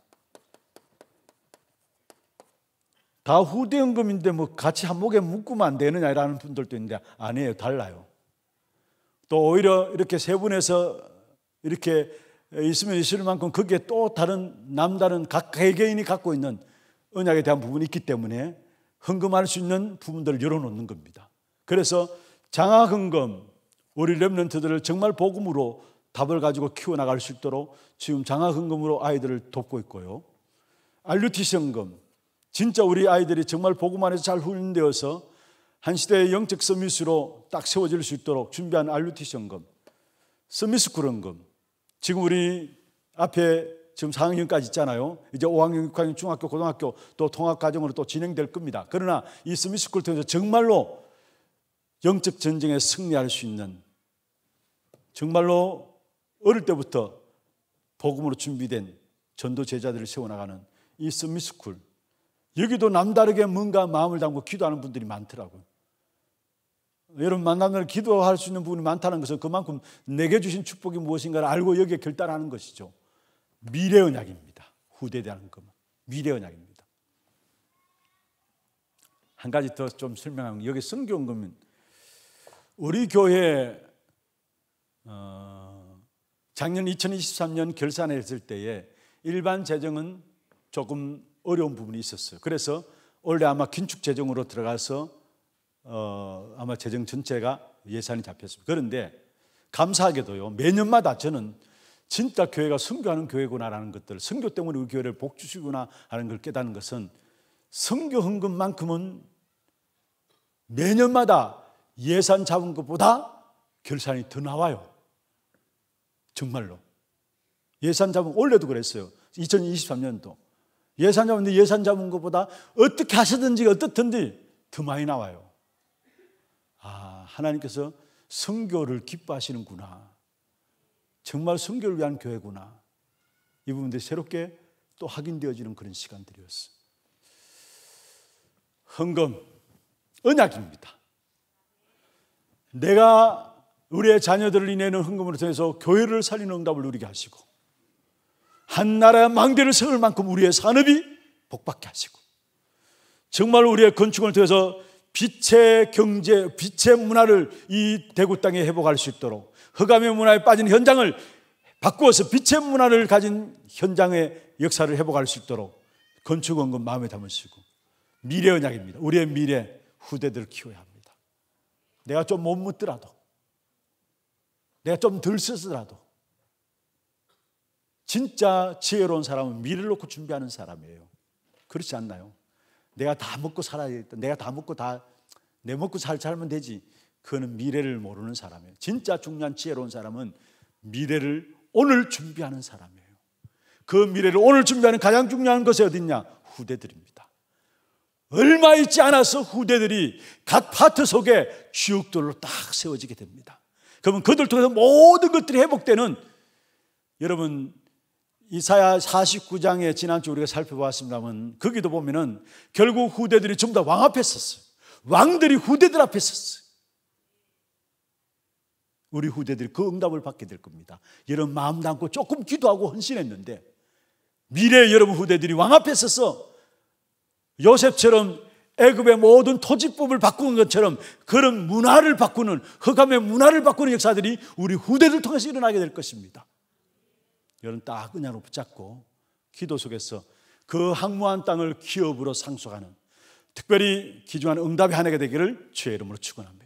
다 후대 현금인데 뭐 같이 한목에 묶으면 안 되느냐라는 분들도 있는데 아니에요. 달라요. 또 오히려 이렇게 세분해서 이렇게 있으면 있을 만큼 거기에 또 다른 남다른 각 개개인이 갖고 있는 은약에 대한 부분이 있기 때문에 헌금할 수 있는 부분들을 열어놓는 겁니다. 그래서 장학헌금, 우리 렘런트들을 정말 복음으로 답을 가지고 키워나갈 수 있도록 지금 장학금으로 아이들을 돕고 있고요. 알루티시 금 진짜 우리 아이들이 정말 복음 안에서 잘 훈련되어서 한 시대의 영적 서밋으로 딱 세워질 수 있도록 준비한 알루티시 금 서미스쿨 헌금. 지금 우리 앞에 지금 4학년까지 있잖아요. 이제 5학년, 6학년, 중학교, 고등학교 또 통합과정으로 또 진행될 겁니다. 그러나 이 스미스쿨 통해서 정말로 영적 전쟁에 승리할 수 있는 정말로 어릴 때부터 복음으로 준비된 전도 제자들을 세워나가는 이 스미스쿨 여기도 남다르게 뭔가 마음을 담고 기도하는 분들이 많더라고요. 여러분 만나면 기도할 수 있는 부분이 많다는 것은 그만큼 내게 주신 축복이 무엇인가를 알고 여기에 결단하는 것이죠. 미래 언약입니다. 후대에 대한 것만. 미래 언약입니다. 한 가지 더 좀 설명하면 여기 성경금면 우리 교회 어, 작년 2023년 결산했을 때에 일반 재정은 조금 어려운 부분이 있었어요. 그래서 올해 아마 긴축 재정으로 들어가서 어, 아마 재정 전체가 예산이 잡혔습니다. 그런데 감사하게도요 매년마다 저는 진짜 교회가 선교하는 교회구나라는 것들, 선교 때문에 우리 교회를 복주시구나 하는 걸 깨닫는 것은 선교 헌금만큼은 매년마다 예산 잡은 것보다 결산이 더 나와요. 정말로. 예산 잡은, 올해도 그랬어요. 2023년도. 예산 잡은데 예산 잡은 것보다 어떻게 하시든지 어떻든지 더 많이 나와요. 아, 하나님께서 성교를 기뻐하시는구나. 정말 성교를 위한 교회구나. 이 부분들이 새롭게 또 확인되어지는 그런 시간들이었어요. 헌금, 언약입니다. 내가 우리의 자녀들을 인해는 헌금으로 통해서 교회를 살리는 응답을 누리게 하시고 한 나라의 망대를 세울 만큼 우리의 산업이 복받게 하시고 정말 우리의 건축을 통해서 빛의 경제, 빛의 문화를 이 대구 땅에 회복할 수 있도록 허암의 문화에 빠진 현장을 바꾸어서 빛의 문화를 가진 현장의 역사를 회복할 수 있도록 건축 원금 마음에 담으시고 미래 언약입니다. 우리의 미래 후대들을 키워야 합니다. 내가 좀 못 묻더라도 내가 좀 덜 쓰더라도 진짜 지혜로운 사람은 미를 놓고 준비하는 사람이에요. 그렇지 않나요? 내가 다 먹고 살아야 겠다 내가 다 먹고 다 내 먹고 잘 살면 되지. 그거는 미래를 모르는 사람이에요. 진짜 중요한 지혜로운 사람은 미래를 오늘 준비하는 사람이에요. 그 미래를 오늘 준비하는 가장 중요한 것이 어딨냐? 후대들입니다. 얼마 있지 않아서 후대들이 각 파트 속에 주역들로 딱 세워지게 됩니다. 그러면 그들 통해서 모든 것들이 회복되는 여러분 이사야 49장에 지난주 우리가 살펴보았습니다만 거기도 보면은 결국 후대들이 전부 다 왕 앞에 섰어요. 왕들이 후대들 앞에 섰어요. 우리 후대들이 그 응답을 받게 될 겁니다. 여러분 마음 담고 조금 기도하고 헌신했는데 미래 여러분 후대들이 왕 앞에 서서 요셉처럼 애굽의 모든 토지법을 바꾼 것처럼 그런 문화를 바꾸는 흑암의 문화를 바꾸는 역사들이 우리 후대를 통해서 일어나게 될 것입니다. 여러분 딱 은혜로 붙잡고 기도 속에서 그 항무한 땅을 기업으로 상속하는 특별히 기중한 응답이 하나가 되기를 주의 이름으로 축원합니다.